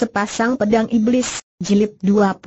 Sepasang Pedang Iblis, Jilid 24.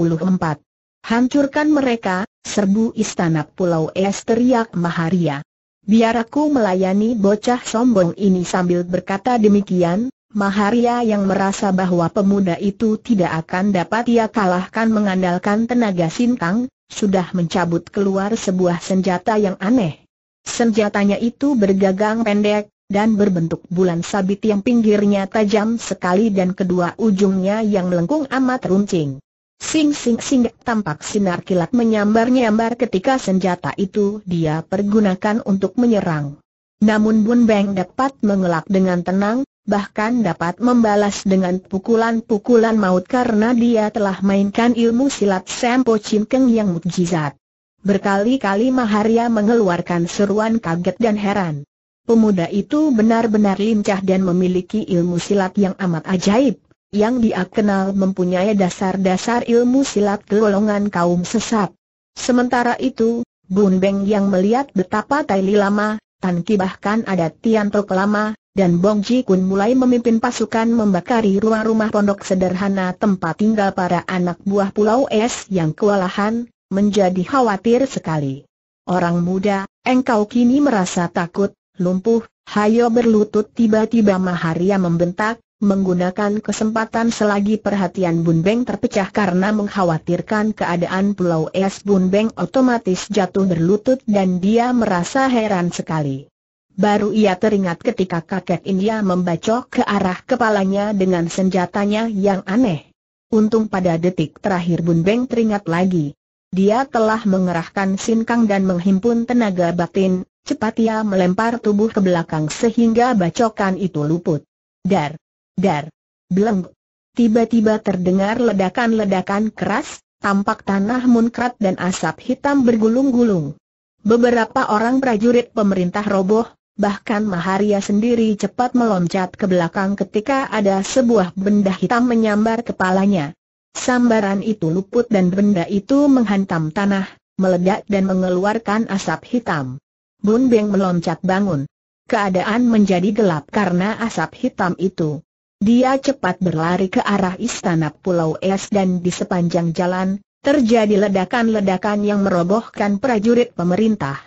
Hancurkan mereka, serbu istana Pulau Es Maharia. Biar aku melayani bocah sombong ini sambil berkata demikian, Maharia yang merasa bahwa pemuda itu tidak akan dapat ia kalahkan mengandalkan tenaga sintang, sudah mencabut keluar sebuah senjata yang aneh. Senjatanya itu bergagang pendek, dan berbentuk bulan sabit yang pinggirnya tajam sekali dan kedua ujungnya yang melengkung amat runcing. Sing sing sing tampak sinar kilat menyambar-nyambar ketika senjata itu dia pergunakan untuk menyerang. Namun Bun Beng dapat mengelak dengan tenang, bahkan dapat membalas dengan pukulan-pukulan maut karena dia telah mainkan ilmu silat Sempo Cinkeng yang mukjizat. Berkali-kali Maharia mengeluarkan seruan kaget dan heran. Pemuda itu benar-benar lincah dan memiliki ilmu silat yang amat ajaib, yang dia kenal mempunyai dasar-dasar ilmu silat golongan kaum sesat. Sementara itu, Bun Beng yang melihat betapa Tai Li lama, Tan Ki bahkan ada Tian Tok lama, dan Bong Ji Kun mulai memimpin pasukan membakari rumah-rumah pondok sederhana tempat tinggal para anak buah Pulau Es yang kewalahan, menjadi khawatir sekali. Orang muda, engkau kini merasa takut, lumpuh, hayo berlutut tiba-tiba Maharia membentak, menggunakan kesempatan selagi perhatian Bun Beng terpecah karena mengkhawatirkan keadaan Pulau Es Bun Beng otomatis jatuh berlutut dan dia merasa heran sekali. Baru ia teringat ketika kakek India membacok ke arah kepalanya dengan senjatanya yang aneh. Untung pada detik terakhir Bun Beng teringat lagi. Dia telah mengerahkan sinkang dan menghimpun tenaga batin, Cepat ia melempar tubuh ke belakang sehingga bacokan itu luput. Dar! Dar! Beleng! Tiba-tiba terdengar ledakan-ledakan keras, tampak tanah munkrat dan asap hitam bergulung-gulung. Beberapa orang prajurit pemerintah roboh, bahkan Maharia sendiri cepat meloncat ke belakang ketika ada sebuah benda hitam menyambar kepalanya. Sambaran itu luput dan benda itu menghantam tanah, meledak dan mengeluarkan asap hitam. Bun Beng meloncat bangun. Keadaan menjadi gelap karena asap hitam itu. Dia cepat berlari ke arah istana Pulau Es dan di sepanjang jalan, terjadi ledakan-ledakan yang merobohkan prajurit pemerintah.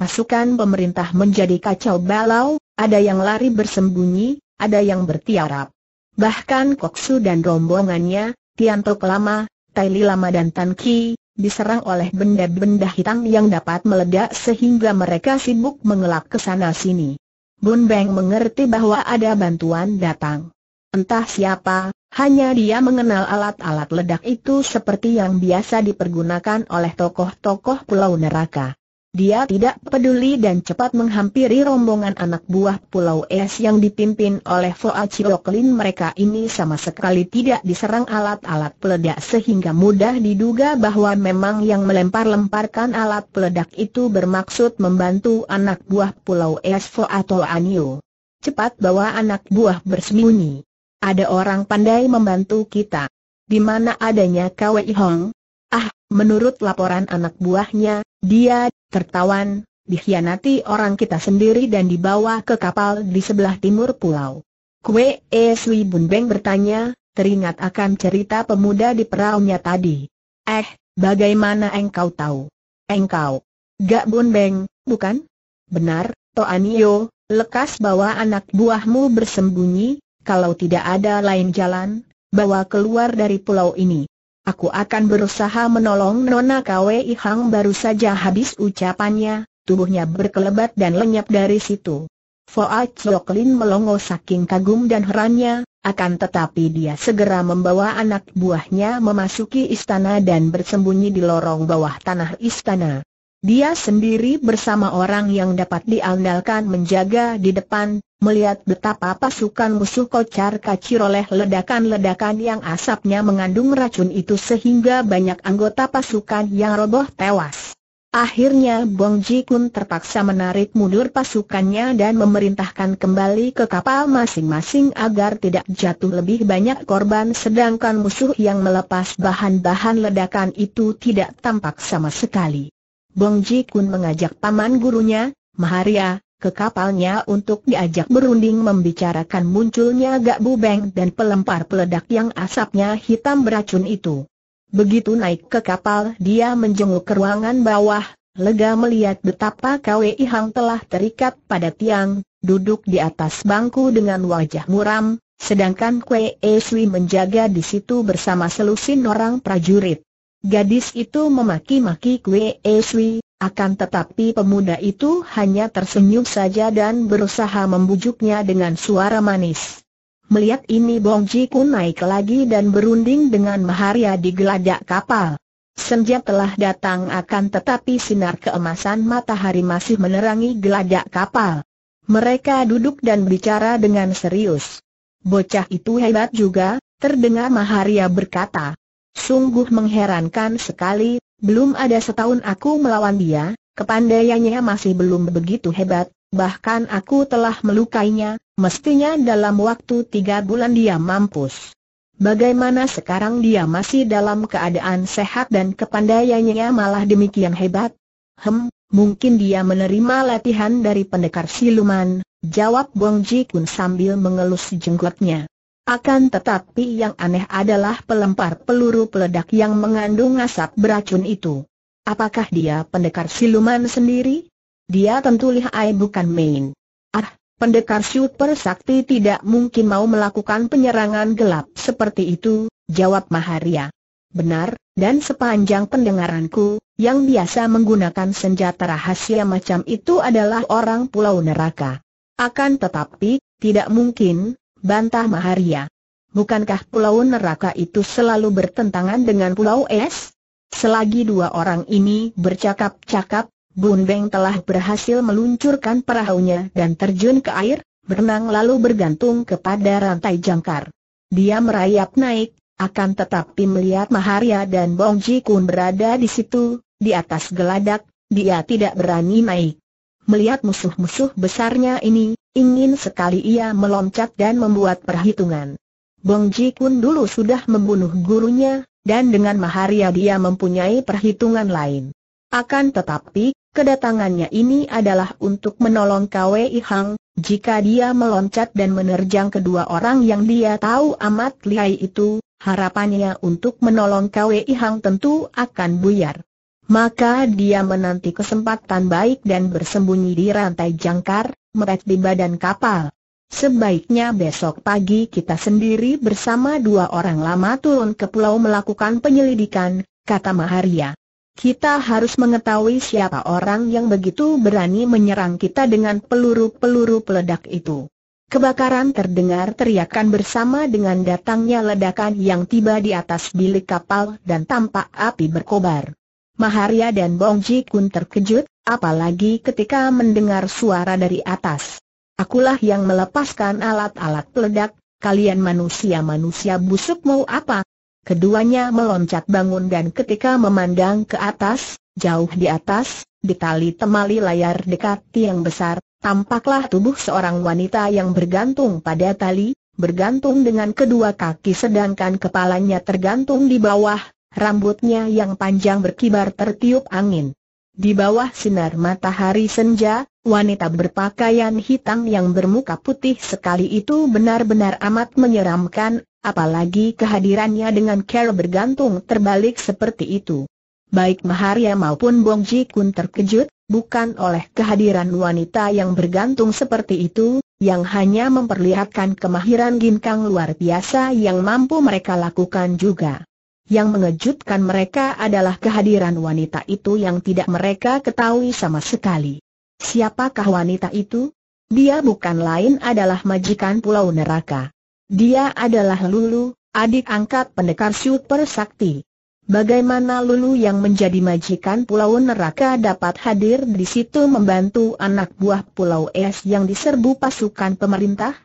Pasukan pemerintah menjadi kacau balau, ada yang lari bersembunyi, ada yang bertiarap. Bahkan Koksu dan rombongannya, Tiantok Lama, Tai Li Lama dan Tan Ki, diserang oleh benda-benda hitam yang dapat meledak sehingga mereka sibuk mengelak ke sana-sini. Bun Beng mengerti bahwa ada bantuan datang. Entah siapa, hanya dia mengenal alat-alat ledak itu seperti yang biasa dipergunakan oleh tokoh-tokoh pulau neraka. Dia tidak peduli dan cepat menghampiri rombongan anak buah Pulau Es yang dipimpin oleh Fo Chioklin mereka ini sama sekali tidak diserang alat-alat peledak sehingga mudah diduga bahwa memang yang melempar-lemparkan alat peledak itu bermaksud membantu anak buah Pulau Es Fo atau Anio. Cepat bawa anak buah bersembunyi. Ada orang pandai membantu kita. Di mana adanya Kwei Hong? Ah, menurut laporan anak buahnya, dia tertawan, dikhianati orang kita sendiri dan dibawa ke kapal di sebelah timur pulau. Kue E Sui Bun Beng bertanya, teringat akan cerita pemuda di peraunya tadi. Eh, bagaimana engkau tahu? Engkau, gak Bun Beng, bukan? Benar, Toanio, lekas bawa anak buahmu bersembunyi, kalau tidak ada lain jalan, bawa keluar dari pulau ini. Aku akan berusaha menolong Nona Kwei Hang baru saja habis ucapannya, tubuhnya berkelebat dan lenyap dari situ. Foa Chok Lin melongo saking kagum dan herannya, akan tetapi dia segera membawa anak buahnya memasuki istana dan bersembunyi di lorong bawah tanah istana. Dia sendiri bersama orang yang dapat diandalkan menjaga di depan, melihat betapa pasukan musuh kocar kacir oleh ledakan-ledakan yang asapnya mengandung racun itu sehingga banyak anggota pasukan yang roboh tewas. Akhirnya Bong Ji Kun terpaksa menarik mundur pasukannya dan memerintahkan kembali ke kapal masing-masing agar tidak jatuh lebih banyak korban sedangkan musuh yang melepas bahan-bahan ledakan itu tidak tampak sama sekali. Bong Ji Kun mengajak paman gurunya, Maharia, ke kapalnya untuk diajak berunding membicarakan munculnya Gak Bubeng dan pelempar peledak yang asapnya hitam beracun itu. Begitu naik ke kapal dia menjenguk ke ruangan bawah, lega melihat betapa Kwei Ihang telah terikat pada tiang, duduk di atas bangku dengan wajah muram, sedangkan Kwe Eswi menjaga di situ bersama selusin orang prajurit. Gadis itu memaki-maki Kwe Eswi. Akan tetapi pemuda itu hanya tersenyum saja dan berusaha membujuknya dengan suara manis. Melihat ini Bong Ji Kun naik lagi dan berunding dengan Maharia di geladak kapal. Senja telah datang akan tetapi sinar keemasan matahari masih menerangi geladak kapal. Mereka duduk dan bicara dengan serius. Bocah itu hebat juga, terdengar Maharia berkata. Sungguh mengherankan sekali, belum ada setahun aku melawan dia, kepandaiannya masih belum begitu hebat, bahkan aku telah melukainya, mestinya dalam waktu tiga bulan dia mampus. Bagaimana sekarang dia masih dalam keadaan sehat dan kepandaiannya malah demikian hebat? Hem, mungkin dia menerima latihan dari pendekar siluman, jawab Bong Ji Kun sambil mengelus jenggotnya. Akan tetapi yang aneh adalah pelempar peluru peledak yang mengandung asap beracun itu. Apakah dia pendekar siluman sendiri? Dia tentu lihai bukan main. Ah, pendekar super sakti tidak mungkin mau melakukan penyerangan gelap seperti itu, jawab Maharia. Benar, dan sepanjang pendengaranku, yang biasa menggunakan senjata rahasia macam itu adalah orang pulau neraka. Akan tetapi, tidak mungkin, bantah Maharia. Bukankah pulau neraka itu selalu bertentangan dengan pulau es? Selagi dua orang ini bercakap-cakap, Bun Beng telah berhasil meluncurkan perahunya dan terjun ke air, berenang lalu bergantung kepada rantai jangkar. Dia merayap naik, akan tetapi melihat Maharia dan Bong Ji Kun berada di situ, di atas geladak, dia tidak berani naik. Melihat musuh-musuh besarnya ini, ingin sekali ia meloncat dan membuat perhitungan. Bong Ji Kun dulu sudah membunuh gurunya, dan dengan Maharia dia mempunyai perhitungan lain. Akan tetapi, kedatangannya ini adalah untuk menolong Kwei Hang, jika dia meloncat dan menerjang kedua orang yang dia tahu amat lihai itu, harapannya untuk menolong Kwei Hang tentu akan buyar maka dia menanti kesempatan baik dan bersembunyi di rantai jangkar, meret di badan kapal. Sebaiknya besok pagi kita sendiri bersama dua orang lama turun ke pulau melakukan penyelidikan, kata Maharia. Kita harus mengetahui siapa orang yang begitu berani menyerang kita dengan peluru-peluru peledak itu. Kebakaran terdengar teriakan bersama dengan datangnya ledakan yang tiba di atas bilik kapal dan tampak api berkobar. Maharia dan Bong Ji Kun terkejut, apalagi ketika mendengar suara dari atas. Akulah yang melepaskan alat-alat peledak, kalian manusia-manusia busuk mau apa? Keduanya meloncat bangun dan ketika memandang ke atas, jauh di atas, di tali temali layar dekat tiang besar, tampaklah tubuh seorang wanita yang bergantung pada tali, bergantung dengan kedua kaki sedangkan kepalanya tergantung di bawah, rambutnya yang panjang berkibar tertiup angin. Di bawah sinar matahari senja, wanita berpakaian hitam yang bermuka putih sekali itu benar-benar amat menyeramkan, apalagi kehadirannya dengan cara bergantung terbalik seperti itu. Baik Maharia maupun Bong Ji Kun terkejut, bukan oleh kehadiran wanita yang bergantung seperti itu, yang hanya memperlihatkan kemahiran ginkang luar biasa yang mampu mereka lakukan juga. Yang mengejutkan mereka adalah kehadiran wanita itu yang tidak mereka ketahui sama sekali. Siapakah wanita itu? Dia bukan lain adalah majikan Pulau Neraka. Dia adalah Lulu, adik angkat pendekar super sakti. Bagaimana Lulu yang menjadi majikan Pulau Neraka dapat hadir di situ membantu anak buah Pulau Es yang diserbu pasukan pemerintah?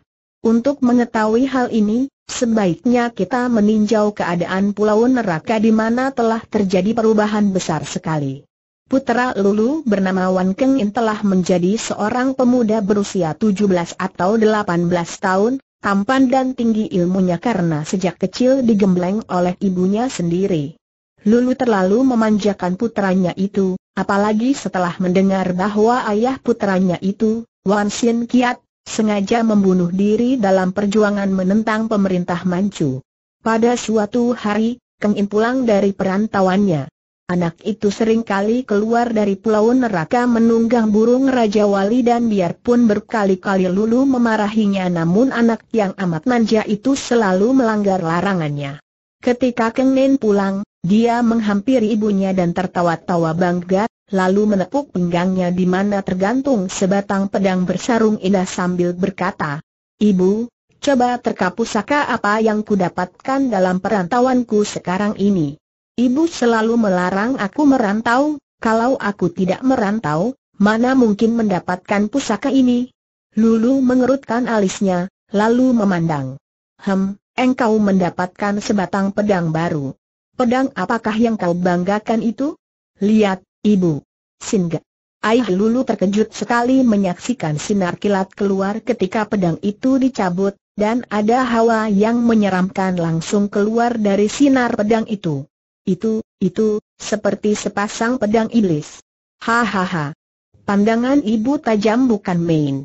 Untuk mengetahui hal ini, Sebaiknya kita meninjau keadaan pulau neraka di mana telah terjadi perubahan besar sekali. Putera Lulu bernama Wan Keng In telah menjadi seorang pemuda berusia 17 atau 18 tahun, tampan dan tinggi ilmunya karena sejak kecil digembleng oleh ibunya sendiri. Lulu terlalu memanjakan putranya itu, apalagi setelah mendengar bahwa ayah putranya itu, Wan Xin Kiat, sengaja membunuh diri dalam perjuangan menentang pemerintah Manchu. Pada suatu hari, Keng In pulang dari perantauannya. Anak itu seringkali keluar dari pulau neraka menunggang burung Raja Wali dan biarpun berkali-kali Lulu memarahinya namun anak yang amat manja itu selalu melanggar larangannya. Ketika Keng Nen pulang, dia menghampiri ibunya dan tertawa-tawa bangga, lalu menepuk pinggangnya di mana tergantung sebatang pedang bersarung indah sambil berkata, Ibu, coba terkapusaka apa yang kudapatkan dalam perantauanku sekarang ini. Ibu selalu melarang aku merantau, kalau aku tidak merantau, mana mungkin mendapatkan pusaka ini? Lulu mengerutkan alisnya, lalu memandang. Hem, engkau mendapatkan sebatang pedang baru. Pedang apakah yang kau banggakan itu? Lihat, Ibu. Singa. Ayah Lulu terkejut sekali menyaksikan sinar kilat keluar ketika pedang itu dicabut, dan ada hawa yang menyeramkan langsung keluar dari sinar pedang itu. Itu, itu, seperti sepasang pedang iblis. Hahaha. Pandangan ibu tajam bukan main.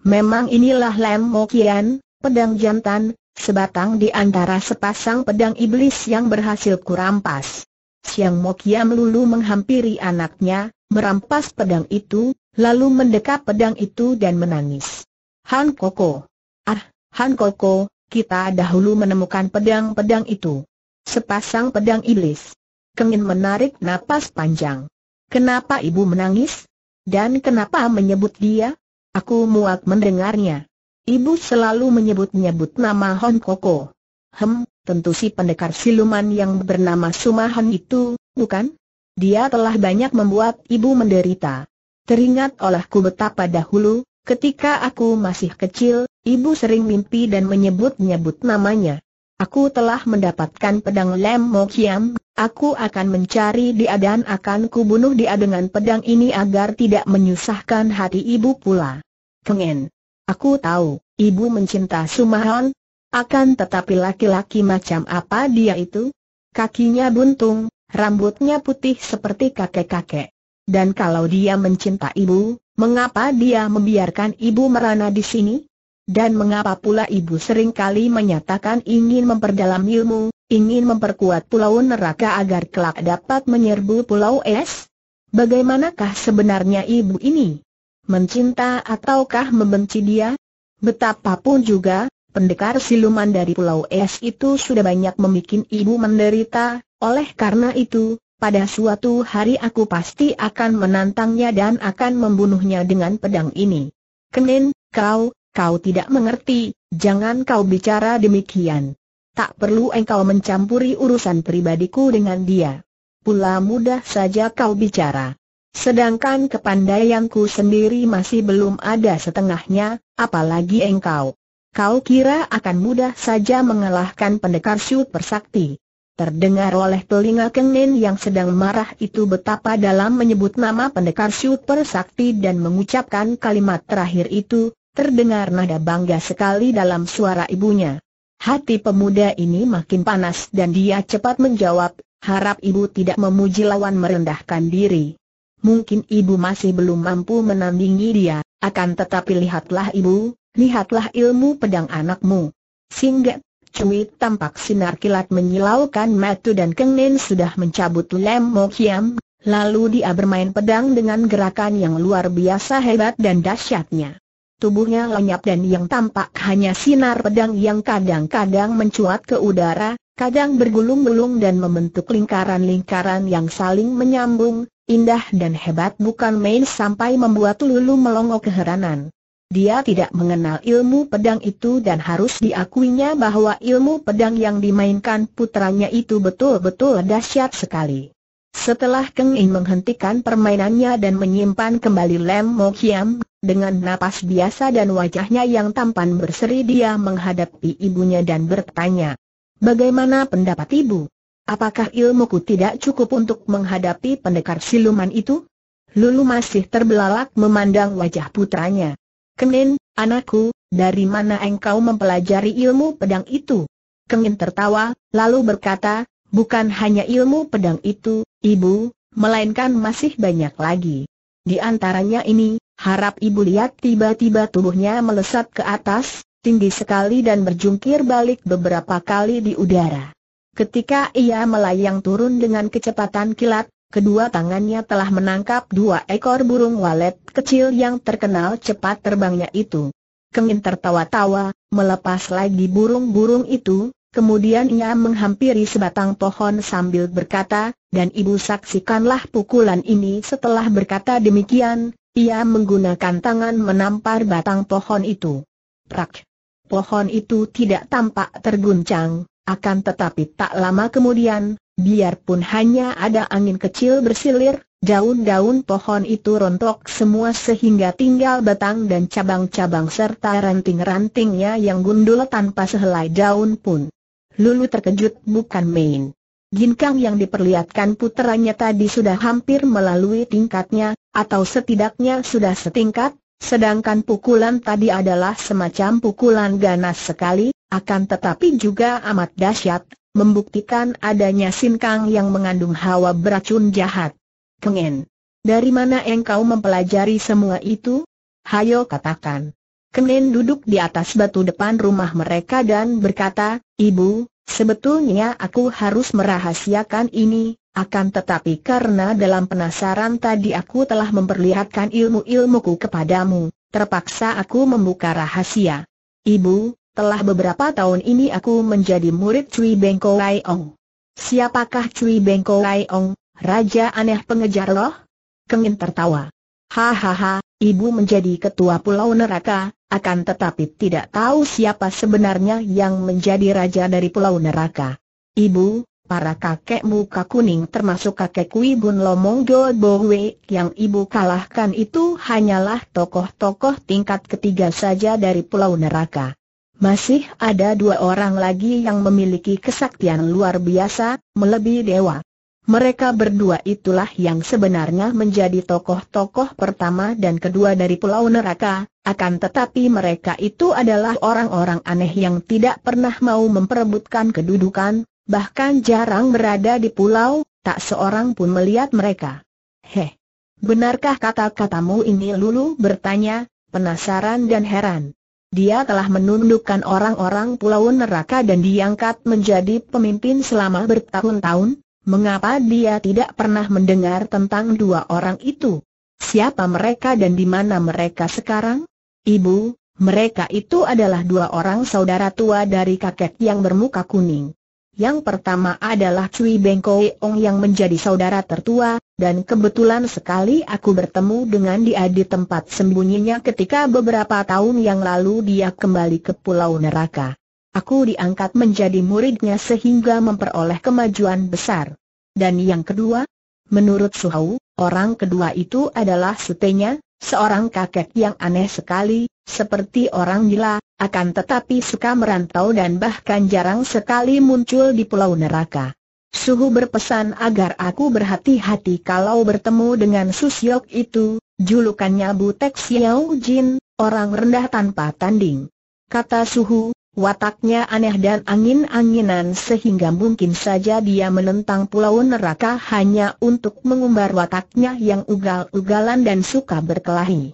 Memang inilah Lem Mokian, pedang jantan, sebatang di antara sepasang pedang iblis yang berhasil kurampas. Siang Mokia melulu menghampiri anaknya, merampas pedang itu, lalu mendekap pedang itu dan menangis. Han Koko. Ah, Han Koko, kita dahulu menemukan pedang-pedang itu. Sepasang pedang iblis. Kengin menarik napas panjang. Kenapa ibu menangis? Dan kenapa menyebut dia? Aku muak mendengarnya. Ibu selalu menyebut-nyebut nama Han Koko. Hem, Tentu si pendekar siluman yang bernama Sumahan itu, bukan? Dia telah banyak membuat ibu menderita. Teringat olehku betapa dahulu, ketika aku masih kecil, ibu sering mimpi dan menyebut-nyebut namanya. Aku telah mendapatkan pedang Lem Mokiam, aku akan mencari dia dan akan kubunuh dia dengan pedang ini agar tidak menyusahkan hati ibu pula. Kengen. Aku tahu, ibu mencinta Sumahan, akan tetapi laki-laki macam apa dia itu? Kakinya buntung, rambutnya putih seperti kakek-kakek. Dan kalau dia mencinta ibu, mengapa dia membiarkan ibu merana di sini? Dan mengapa pula ibu seringkali menyatakan ingin memperdalam ilmu, ingin memperkuat pulau neraka agar kelak dapat menyerbu pulau es? Bagaimanakah sebenarnya ibu ini? Mencinta ataukah membenci dia? Betapapun juga, pendekar siluman dari Pulau Es itu sudah banyak membuat ibu menderita, oleh karena itu, pada suatu hari aku pasti akan menantangnya dan akan membunuhnya dengan pedang ini. Kenin, kau, kau tidak mengerti, jangan kau bicara demikian. Tak perlu engkau mencampuri urusan pribadiku dengan dia. Pula mudah saja kau bicara. Sedangkan kepandaianku sendiri masih belum ada setengahnya, apalagi engkau. Kau kira akan mudah saja mengalahkan pendekar syut persakti? Terdengar oleh telinga Kengnen yang sedang marah itu betapa dalam menyebut nama pendekar syut persakti dan mengucapkan kalimat terakhir itu, terdengar nada bangga sekali dalam suara ibunya. Hati pemuda ini makin panas dan dia cepat menjawab, harap ibu tidak memuji lawan merendahkan diri. Mungkin ibu masih belum mampu menandingi dia, akan tetapi lihatlah ibu, lihatlah ilmu pedang anakmu. Singgat, cuit tampak sinar kilat menyilaukan matu dan Keng Nen sudah mencabut lem Mokiam, lalu dia bermain pedang dengan gerakan yang luar biasa hebat dan dahsyatnya. Tubuhnya lenyap dan yang tampak hanya sinar pedang yang kadang-kadang mencuat ke udara, kadang bergulung-gulung dan membentuk lingkaran-lingkaran yang saling menyambung, indah dan hebat bukan main sampai membuat Lulu melongo keheranan. Dia tidak mengenal ilmu pedang itu dan harus diakuinya bahwa ilmu pedang yang dimainkan putranya itu betul-betul dahsyat sekali. Setelah Keng In menghentikan permainannya dan menyimpan kembali lem Mokiam, dengan napas biasa dan wajahnya yang tampan berseri dia menghadapi ibunya dan bertanya, Bagaimana pendapat ibu? Apakah ilmuku tidak cukup untuk menghadapi pendekar siluman itu? Lulu masih terbelalak memandang wajah putranya. Kenin, anakku, dari mana engkau mempelajari ilmu pedang itu? Kenin tertawa, lalu berkata, bukan hanya ilmu pedang itu, ibu, melainkan masih banyak lagi. Di antaranya ini, harap ibu lihat tiba-tiba tubuhnya melesat ke atas, tinggi sekali dan berjungkir balik beberapa kali di udara. Ketika ia melayang turun dengan kecepatan kilat, Kedua tangannya telah menangkap dua ekor burung walet kecil yang terkenal cepat terbangnya itu. Kengin tertawa-tawa, melepas lagi burung-burung itu, kemudian ia menghampiri sebatang pohon sambil berkata, dan ibu saksikanlah pukulan ini setelah berkata demikian, ia menggunakan tangan menampar batang pohon itu. Prak! Pohon itu tidak tampak terguncang, akan tetapi tak lama kemudian, Biarpun hanya ada angin kecil bersilir, daun-daun pohon itu rontok semua sehingga tinggal batang dan cabang-cabang serta ranting-rantingnya yang gundul tanpa sehelai daun pun. Lulu terkejut bukan main. Ginkang yang diperlihatkan putranya tadi sudah hampir melalui tingkatnya, atau setidaknya sudah setingkat, sedangkan pukulan tadi adalah semacam pukulan ganas sekali, akan tetapi juga amat dahsyat, membuktikan adanya sinkang yang mengandung hawa beracun jahat. Kengen, dari mana engkau mempelajari semua itu? Hayo katakan. Kening duduk di atas batu depan rumah mereka dan berkata, Ibu, sebetulnya aku harus merahasiakan ini, akan tetapi karena dalam penasaran tadi aku telah memperlihatkan ilmu-ilmuku kepadamu, terpaksa aku membuka rahasia. Ibu, telah beberapa tahun ini aku menjadi murid Cui Bengko Ong. Siapakah Cui Bengko Ong, raja aneh pengejar loh? Kengin tertawa. Hahaha, ibu menjadi ketua pulau neraka, akan tetapi tidak tahu siapa sebenarnya yang menjadi raja dari pulau neraka. Ibu, para kakek muka kuning termasuk kakek Kui Bun Lomong God Bowie yang ibu kalahkan itu hanyalah tokoh-tokoh tingkat ketiga saja dari pulau neraka. Masih ada dua orang lagi yang memiliki kesaktian luar biasa, melebihi dewa. Mereka berdua itulah yang sebenarnya menjadi tokoh-tokoh pertama dan kedua dari Pulau Neraka, akan tetapi mereka itu adalah orang-orang aneh yang tidak pernah mau memperebutkan kedudukan, bahkan jarang berada di pulau, tak seorang pun melihat mereka. Heh, benarkah kata-katamu ini Lulu bertanya, penasaran dan heran. Dia telah menundukkan orang-orang pulau neraka dan diangkat menjadi pemimpin selama bertahun-tahun, mengapa dia tidak pernah mendengar tentang dua orang itu? Siapa mereka dan di mana mereka sekarang? Ibu, mereka itu adalah dua orang saudara tua dari kakek yang bermuka kuning. Yang pertama adalah Cui Beng Ong yang menjadi saudara tertua, dan kebetulan sekali aku bertemu dengan dia di tempat sembunyinya ketika beberapa tahun yang lalu dia kembali ke Pulau Neraka. Aku diangkat menjadi muridnya sehingga memperoleh kemajuan besar. Dan yang kedua, menurut Suhau, orang kedua itu adalah sutenya, seorang kakek yang aneh sekali, seperti orang gila, akan tetapi suka merantau dan bahkan jarang sekali muncul di pulau neraka. Suhu berpesan agar aku berhati-hati kalau bertemu dengan Susyok itu, julukannya Butek Xiao Jin, orang rendah tanpa tanding. Kata Suhu, wataknya aneh dan angin-anginan sehingga mungkin saja dia menentang pulau neraka hanya untuk mengumbar wataknya yang ugal-ugalan dan suka berkelahi.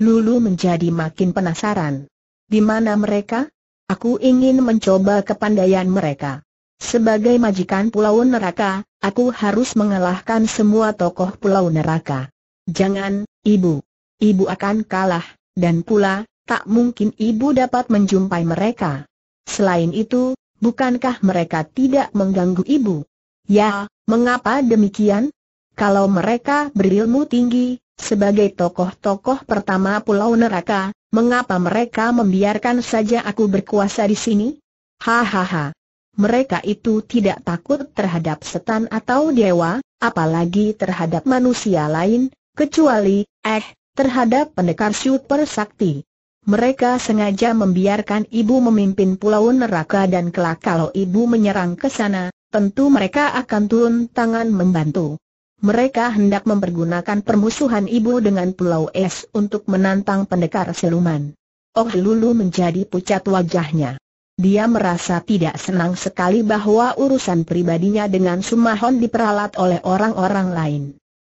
Lulu menjadi makin penasaran. Di mana mereka? Aku ingin mencoba kepandaian mereka. Sebagai majikan Pulau Neraka, aku harus mengalahkan semua tokoh Pulau Neraka. Jangan, Ibu. Ibu akan kalah, dan pula, tak mungkin Ibu dapat menjumpai mereka. Selain itu, bukankah mereka tidak mengganggu Ibu? Ya, mengapa demikian? Kalau mereka berilmu tinggi, sebagai tokoh-tokoh pertama Pulau Neraka, mengapa mereka membiarkan saja aku berkuasa di sini? Hahaha. Mereka itu tidak takut terhadap setan atau dewa, apalagi terhadap manusia lain, kecuali, eh, terhadap pendekar super sakti. Mereka sengaja membiarkan ibu memimpin pulau neraka dan kelak kalau ibu menyerang ke sana, tentu mereka akan turun tangan membantu. Mereka hendak mempergunakan permusuhan ibu dengan Pulau Es untuk menantang pendekar siluman. Oh Lulu menjadi pucat wajahnya. Dia merasa tidak senang sekali bahwa urusan pribadinya dengan Sumahon diperalat oleh orang-orang lain.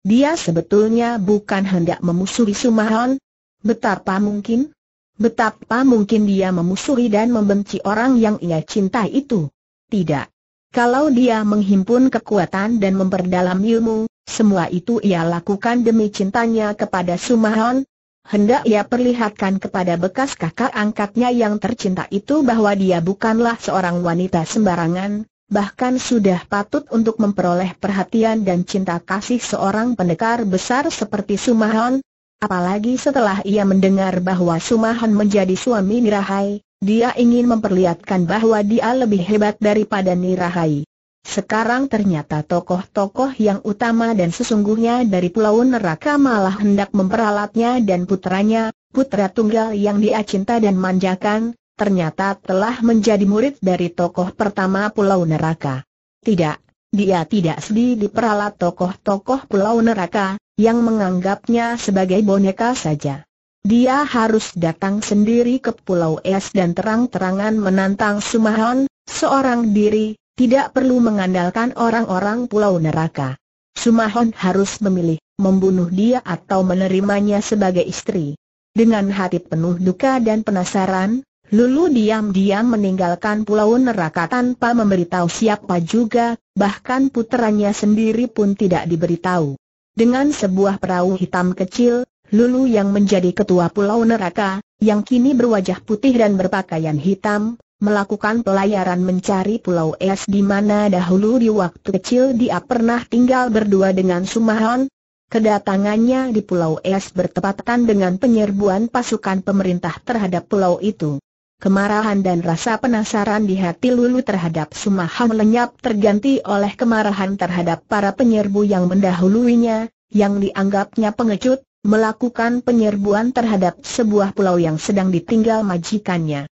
Dia sebetulnya bukan hendak memusuhi Sumahon. Betapa mungkin? Betapa mungkin dia memusuhi dan membenci orang yang ia cintai itu? Tidak. Kalau dia menghimpun kekuatan dan memperdalam ilmu, semua itu ia lakukan demi cintanya kepada Sumahan. Hendak ia perlihatkan kepada bekas kakak angkatnya yang tercinta itu bahwa dia bukanlah seorang wanita sembarangan, bahkan sudah patut untuk memperoleh perhatian dan cinta kasih seorang pendekar besar seperti Sumahan. Apalagi setelah ia mendengar bahwa Sumahan menjadi suami Nirahai, dia ingin memperlihatkan bahwa dia lebih hebat daripada Nirahai. Sekarang ternyata tokoh-tokoh yang utama dan sesungguhnya dari Pulau Neraka malah hendak memperalatnya dan putranya, putra tunggal yang dia cinta dan manjakan, ternyata telah menjadi murid dari tokoh pertama Pulau Neraka. Tidak, dia tidak sedih diperalat tokoh-tokoh Pulau Neraka, yang menganggapnya sebagai boneka saja. Dia harus datang sendiri ke Pulau Es dan terang-terangan menantang Sumahan seorang diri, tidak perlu mengandalkan orang-orang pulau neraka. Sumahon harus memilih, membunuh dia atau menerimanya sebagai istri. Dengan hati penuh duka dan penasaran, Lulu diam-diam meninggalkan pulau neraka tanpa memberitahu siapa juga, bahkan putranya sendiri pun tidak diberitahu. Dengan sebuah perahu hitam kecil, Lulu yang menjadi ketua pulau neraka, yang kini berwajah putih dan berpakaian hitam, melakukan pelayaran mencari pulau es di mana dahulu di waktu kecil dia pernah tinggal berdua dengan Sumahon. Kedatangannya di pulau es bertepatan dengan penyerbuan pasukan pemerintah terhadap pulau itu. Kemarahan dan rasa penasaran di hati Lulu terhadap Sumahan lenyap terganti oleh kemarahan terhadap para penyerbu yang mendahuluinya, yang dianggapnya pengecut, melakukan penyerbuan terhadap sebuah pulau yang sedang ditinggal majikannya.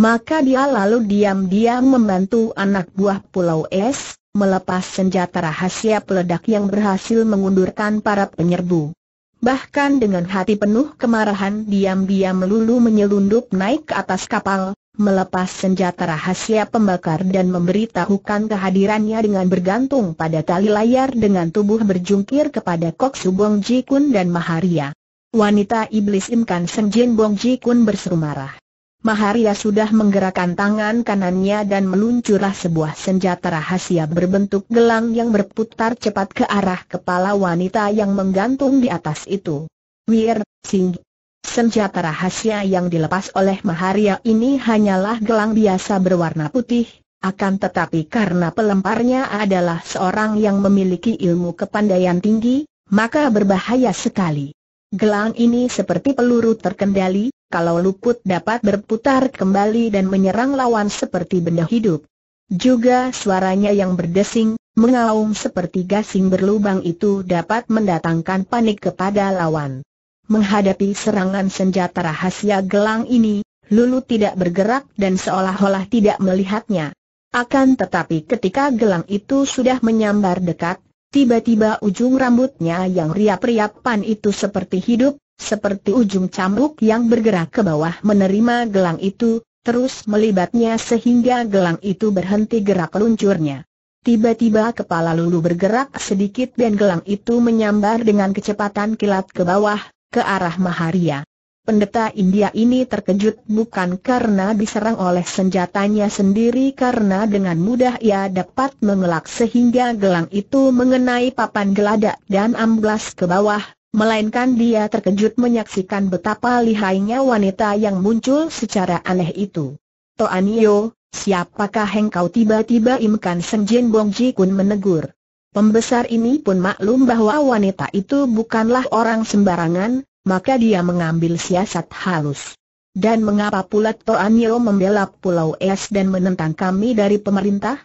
Maka dia lalu diam-diam membantu anak buah Pulau Es, melepas senjata rahasia peledak yang berhasil mengundurkan para penyerbu. Bahkan dengan hati penuh kemarahan diam-diam melulu menyelundup naik ke atas kapal, melepas senjata rahasia pembakar dan memberitahukan kehadirannya dengan bergantung pada tali layar dengan tubuh berjungkir kepada Kok Subong Jikun dan Maharia. Wanita iblis Imkan Senjin Bong Jikun berseru marah. Maharia sudah menggerakkan tangan kanannya dan meluncurlah sebuah senjata rahasia berbentuk gelang yang berputar cepat ke arah kepala wanita yang menggantung di atas itu. Wir, Sing. Senjata rahasia yang dilepas oleh Maharia ini hanyalah gelang biasa berwarna putih, akan tetapi karena pelemparnya adalah seorang yang memiliki ilmu kepandaian tinggi, maka berbahaya sekali. Gelang ini seperti peluru terkendali, kalau luput dapat berputar kembali dan menyerang lawan seperti benda hidup. Juga suaranya yang berdesing, mengaum seperti gasing berlubang itu dapat mendatangkan panik kepada lawan. Menghadapi serangan senjata rahasia gelang ini, Lulu tidak bergerak dan seolah-olah tidak melihatnya. Akan tetapi ketika gelang itu sudah menyambar dekat, Tiba-tiba ujung rambutnya yang riap-riapan itu seperti hidup, seperti ujung cambuk yang bergerak ke bawah menerima gelang itu, terus melibatnya sehingga gelang itu berhenti gerak luncurnya. Tiba-tiba kepala Lulu bergerak sedikit dan gelang itu menyambar dengan kecepatan kilat ke bawah, ke arah Maharia. Pendeta India ini terkejut bukan karena diserang oleh senjatanya sendiri karena dengan mudah ia dapat mengelak sehingga gelang itu mengenai papan geladak dan amblas ke bawah, melainkan dia terkejut menyaksikan betapa lihainya wanita yang muncul secara aneh itu. Toanio, siapakah engkau tiba-tiba imkan Senjin Bong Ji Kun menegur. Pembesar ini pun maklum bahwa wanita itu bukanlah orang sembarangan, maka dia mengambil siasat halus. Dan mengapa pula Yeo membela Pulau Es dan menentang kami dari pemerintah?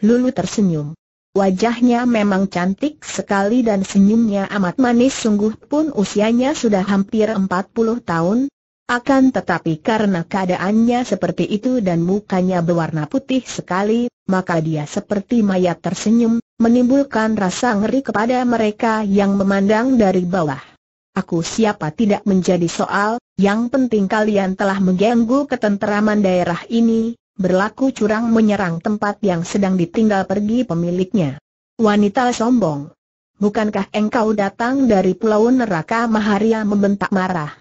Lulu tersenyum. Wajahnya memang cantik sekali dan senyumnya amat manis sungguh pun usianya sudah hampir 40 tahun. Akan tetapi karena keadaannya seperti itu dan mukanya berwarna putih sekali, maka dia seperti mayat tersenyum, menimbulkan rasa ngeri kepada mereka yang memandang dari bawah. Aku siapa tidak menjadi soal, yang penting kalian telah mengganggu ketenteraman daerah ini, berlaku curang menyerang tempat yang sedang ditinggal pergi pemiliknya. Wanita sombong. Bukankah engkau datang dari pulau neraka Maharia membentak marah?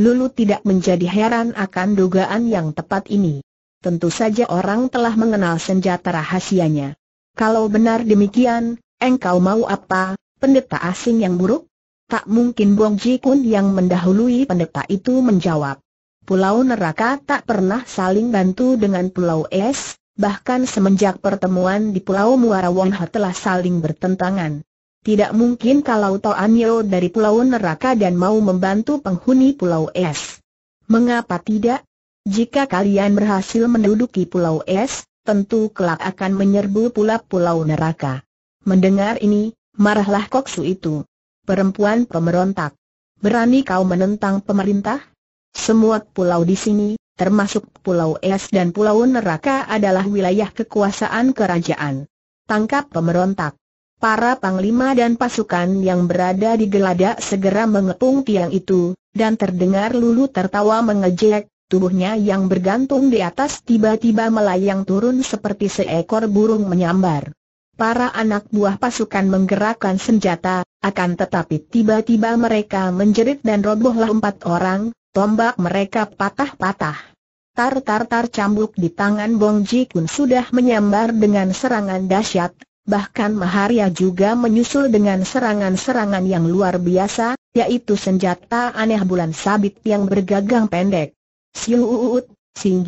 Lulu tidak menjadi heran akan dugaan yang tepat ini. Tentu saja orang telah mengenal senjata rahasianya. Kalau benar demikian, engkau mau apa, pendeta asing yang buruk? Tak mungkin Bong Ji Kun yang mendahului pendeta itu menjawab. Pulau neraka tak pernah saling bantu dengan pulau es, bahkan semenjak pertemuan di pulau Muara Wonha telah saling bertentangan. Tidak mungkin kalau Toan dari pulau neraka dan mau membantu penghuni pulau es. Mengapa tidak? Jika kalian berhasil menduduki pulau es, tentu kelak akan menyerbu pula pulau neraka. Mendengar ini, marahlah Koksu itu perempuan pemberontak. Berani kau menentang pemerintah? Semua pulau di sini, termasuk Pulau Es dan Pulau Neraka adalah wilayah kekuasaan kerajaan. Tangkap pemberontak. Para panglima dan pasukan yang berada di geladak segera mengepung tiang itu, dan terdengar Lulu tertawa mengejek, tubuhnya yang bergantung di atas tiba-tiba melayang turun seperti seekor burung menyambar. Para anak buah pasukan menggerakkan senjata, akan tetapi tiba-tiba mereka menjerit dan robohlah empat orang, tombak mereka patah-patah. Tar-tar-tar cambuk di tangan Bong Ji Kun sudah menyambar dengan serangan dahsyat, bahkan Maharia juga menyusul dengan serangan-serangan yang luar biasa, yaitu senjata aneh bulan sabit yang bergagang pendek. siu Siuut, Sing.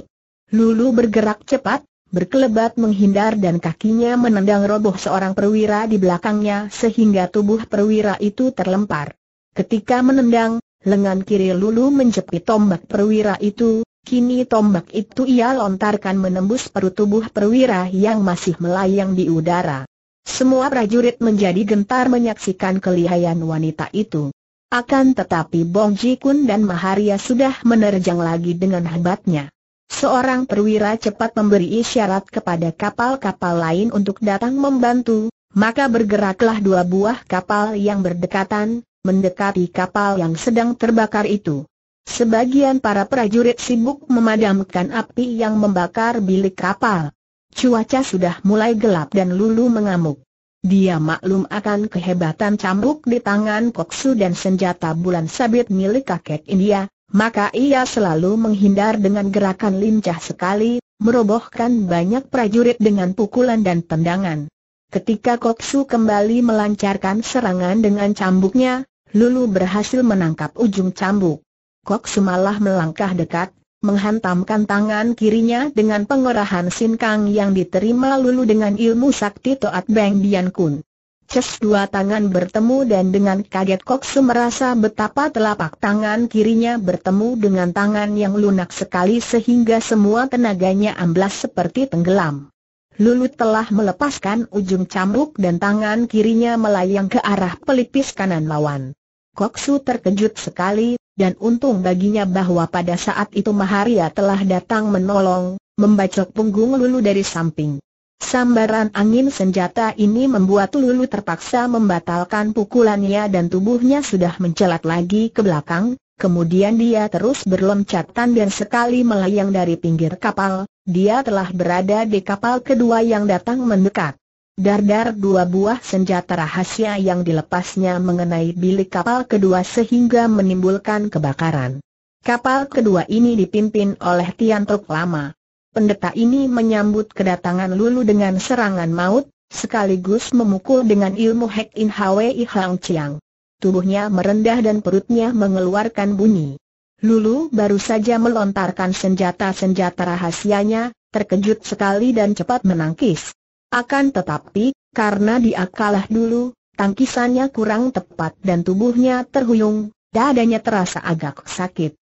Lulu bergerak cepat, berkelebat menghindar dan kakinya menendang roboh seorang perwira di belakangnya sehingga tubuh perwira itu terlempar. Ketika menendang, lengan kiri Lulu menjepit tombak perwira itu, kini tombak itu ia lontarkan menembus perut tubuh perwira yang masih melayang di udara. Semua prajurit menjadi gentar menyaksikan kelihayan wanita itu. Akan tetapi Bong Ji Kun dan Maharia sudah menerjang lagi dengan hebatnya. Seorang perwira cepat memberi isyarat kepada kapal-kapal lain untuk datang membantu, maka bergeraklah dua buah kapal yang berdekatan, mendekati kapal yang sedang terbakar itu. Sebagian para prajurit sibuk memadamkan api yang membakar bilik kapal. Cuaca sudah mulai gelap dan Lulu mengamuk. Dia maklum akan kehebatan cambuk di tangan koksu dan senjata bulan sabit milik kakek India, maka ia selalu menghindar dengan gerakan lincah sekali, merobohkan banyak prajurit dengan pukulan dan tendangan. Ketika Koksu kembali melancarkan serangan dengan cambuknya, Lulu berhasil menangkap ujung cambuk. Koksu malah melangkah dekat, menghantamkan tangan kirinya dengan pengerahan sinkang yang diterima Lulu dengan ilmu sakti Toat Beng Dian Kun. Ces dua tangan bertemu dan dengan kaget Koksu merasa betapa telapak tangan kirinya bertemu dengan tangan yang lunak sekali sehingga semua tenaganya amblas seperti tenggelam. Lulu telah melepaskan ujung cambuk dan tangan kirinya melayang ke arah pelipis kanan lawan. Koksu terkejut sekali, dan untung baginya bahwa pada saat itu Maharia telah datang menolong, membacok punggung Lulu dari samping. Sambaran angin senjata ini membuat Lulu terpaksa membatalkan pukulannya dan tubuhnya sudah mencelat lagi ke belakang, kemudian dia terus berloncatan dan sekali melayang dari pinggir kapal, dia telah berada di kapal kedua yang datang mendekat. Dardar dua buah senjata rahasia yang dilepasnya mengenai bilik kapal kedua sehingga menimbulkan kebakaran. Kapal kedua ini dipimpin oleh Tian Tok Lama pendeta ini menyambut kedatangan Lulu dengan serangan maut, sekaligus memukul dengan ilmu Hek In Hwei Hang Chiang. Tubuhnya merendah dan perutnya mengeluarkan bunyi. Lulu baru saja melontarkan senjata-senjata rahasianya, terkejut sekali dan cepat menangkis. Akan tetapi, karena dia kalah dulu, tangkisannya kurang tepat dan tubuhnya terhuyung, dadanya terasa agak sakit.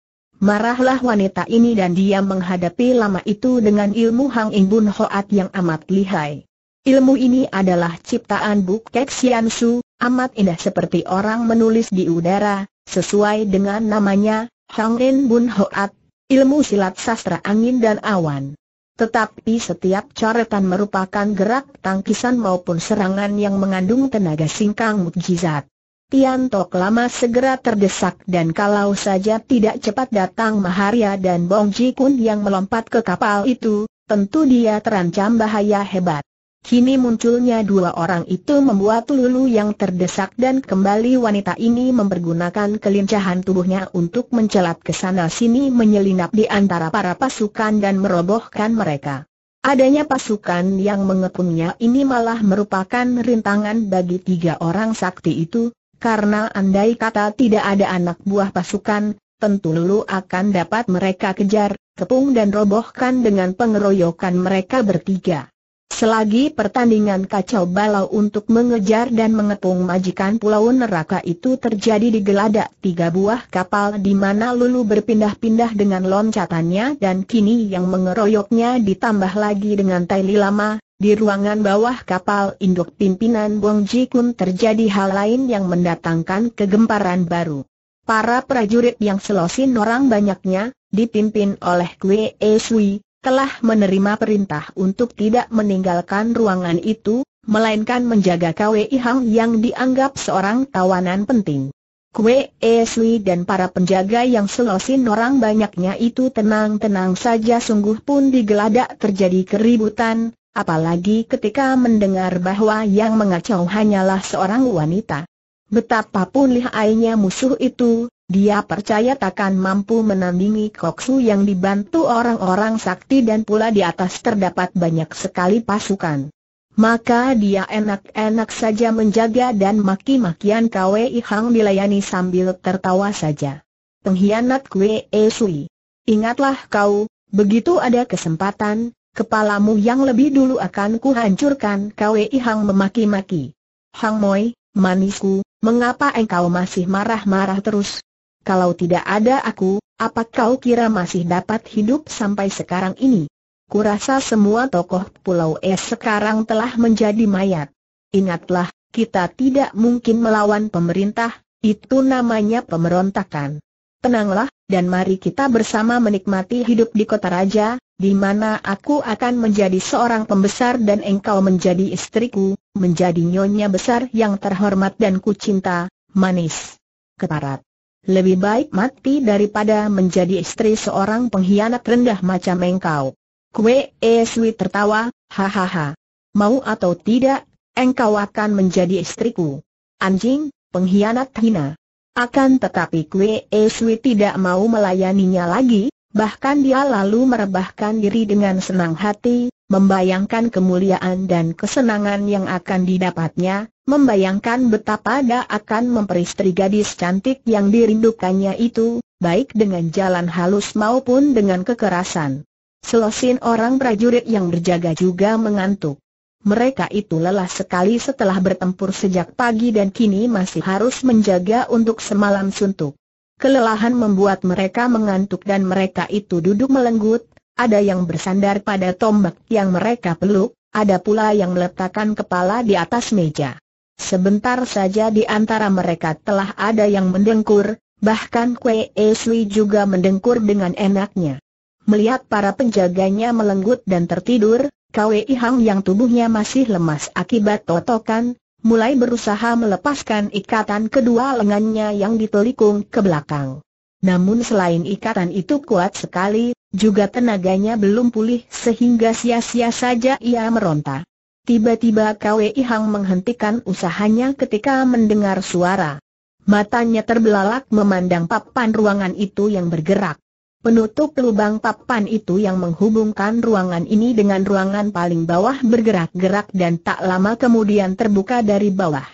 Marahlah wanita ini dan dia menghadapi lama itu dengan ilmu Hang In Bun Hoat yang amat lihai. Ilmu ini adalah ciptaan Buk Kek Sian Su, amat indah seperti orang menulis di udara, sesuai dengan namanya, Hang In Bun Hoat, ilmu silat sastra angin dan awan. Tetapi setiap coretan merupakan gerak tangkisan maupun serangan yang mengandung tenaga singkang mukjizat. Tian Tok Lama segera terdesak dan kalau saja tidak cepat datang Maharia dan Bong Ji Kun yang melompat ke kapal itu, tentu dia terancam bahaya hebat. Kini munculnya dua orang itu membuat Lulu yang terdesak dan kembali wanita ini mempergunakan kelincahan tubuhnya untuk mencelat ke sana sini menyelinap di antara para pasukan dan merobohkan mereka. Adanya pasukan yang mengepungnya ini malah merupakan rintangan bagi tiga orang sakti itu, karena andai kata tidak ada anak buah pasukan, tentu Lulu akan dapat mereka kejar, kepung dan robohkan dengan pengeroyokan mereka bertiga. Selagi pertandingan kacau balau untuk mengejar dan mengepung majikan pulau neraka itu terjadi di geladak tiga buah kapal di mana Lulu berpindah-pindah dengan loncatannya dan kini yang mengeroyoknya ditambah lagi dengan Taili Lama, di ruangan bawah kapal induk pimpinan Bong Ji Kun terjadi hal lain yang mendatangkan kegemparan baru. Para prajurit yang selosin orang banyaknya, dipimpin oleh Kwe E Sui, telah menerima perintah untuk tidak meninggalkan ruangan itu, melainkan menjaga Kwei Hang yang dianggap seorang tawanan penting. Kue Esli dan para penjaga yang selosin orang banyaknya itu tenang-tenang saja sungguh pun digeladak terjadi keributan, apalagi ketika mendengar bahwa yang mengacau hanyalah seorang wanita. Betapapun lihainya musuh itu, dia percaya takkan mampu menandingi Koksu yang dibantu orang-orang sakti dan pula di atas terdapat banyak sekali pasukan. Maka dia enak-enak saja menjaga dan maki-makian Kwei Hang dilayani sambil tertawa saja. Pengkhianat Kwei e Sui. Ingatlah kau, begitu ada kesempatan, kepalamu yang lebih dulu akan kuhancurkan Kwei Hang memaki-maki. Hang Moi, manisku, mengapa engkau masih marah-marah terus? Kalau tidak ada aku, apa kau kira masih dapat hidup sampai sekarang ini? Kurasa semua tokoh Pulau Es sekarang telah menjadi mayat. Ingatlah, kita tidak mungkin melawan pemerintah, itu namanya pemberontakan. Tenanglah, dan mari kita bersama menikmati hidup di kota raja, di mana aku akan menjadi seorang pembesar dan engkau menjadi istriku, menjadi nyonya besar yang terhormat dan kucinta, manis. Keparat. Lebih baik mati daripada menjadi istri seorang pengkhianat rendah macam engkau. Kue Eswi tertawa, hahaha. Mau atau tidak, engkau akan menjadi istriku. Anjing, pengkhianat hina. Akan tetapi Kue Eswi tidak mau melayaninya lagi, bahkan dia lalu merebahkan diri dengan senang hati, membayangkan kemuliaan dan kesenangan yang akan didapatnya, membayangkan betapa dia akan memperistri gadis cantik yang dirindukannya itu, baik dengan jalan halus maupun dengan kekerasan. Selosin orang prajurit yang berjaga juga mengantuk. Mereka itu lelah sekali setelah bertempur sejak pagi dan kini masih harus menjaga untuk semalam suntuk. Kelelahan membuat mereka mengantuk dan mereka itu duduk melenggut, ada yang bersandar pada tombak yang mereka peluk, ada pula yang meletakkan kepala di atas meja. Sebentar saja di antara mereka telah ada yang mendengkur, bahkan Kwe Sui juga mendengkur dengan enaknya. Melihat para penjaganya melenggut dan tertidur, Kwe Hang yang tubuhnya masih lemas akibat totokan, mulai berusaha melepaskan ikatan kedua lengannya yang ditelikung ke belakang. Namun selain ikatan itu kuat sekali, juga tenaganya belum pulih sehingga sia-sia saja ia meronta. Tiba-tiba Kwei Hang menghentikan usahanya ketika mendengar suara. Matanya terbelalak memandang papan ruangan itu yang bergerak. Penutup lubang papan itu yang menghubungkan ruangan ini dengan ruangan paling bawah bergerak-gerak dan tak lama kemudian terbuka dari bawah.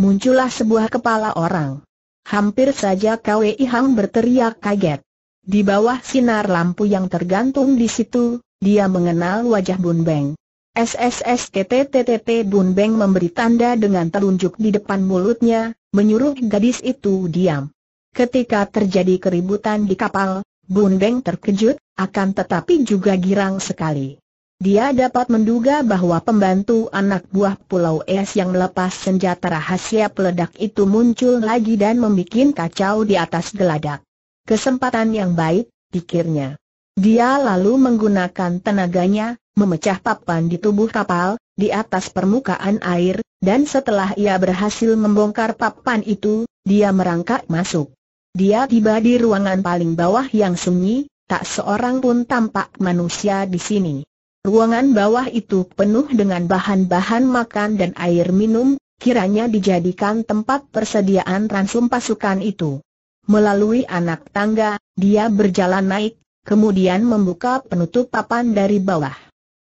Muncullah sebuah kepala orang. Hampir saja Kwei Hang berteriak kaget. Di bawah sinar lampu yang tergantung di situ, dia mengenal wajah Bun Beng. SSSTTTTT Bun Beng memberi tanda dengan telunjuk di depan mulutnya, menyuruh gadis itu diam. Ketika terjadi keributan di kapal, Bun Beng terkejut, akan tetapi juga girang sekali. Dia dapat menduga bahwa pembantu anak buah Pulau Es yang melepas senjata rahasia peledak itu muncul lagi dan membuat kacau di atas geladak. Kesempatan yang baik, pikirnya. Dia lalu menggunakan tenaganya, memecah papan di tubuh kapal, di atas permukaan air, dan setelah ia berhasil membongkar papan itu, dia merangkak masuk. Dia tiba di ruangan paling bawah yang sunyi, tak seorang pun tampak manusia di sini. Ruangan bawah itu penuh dengan bahan-bahan makan dan air minum, kiranya dijadikan tempat persediaan ransum pasukan itu. Melalui anak tangga, dia berjalan naik, kemudian membuka penutup papan dari bawah.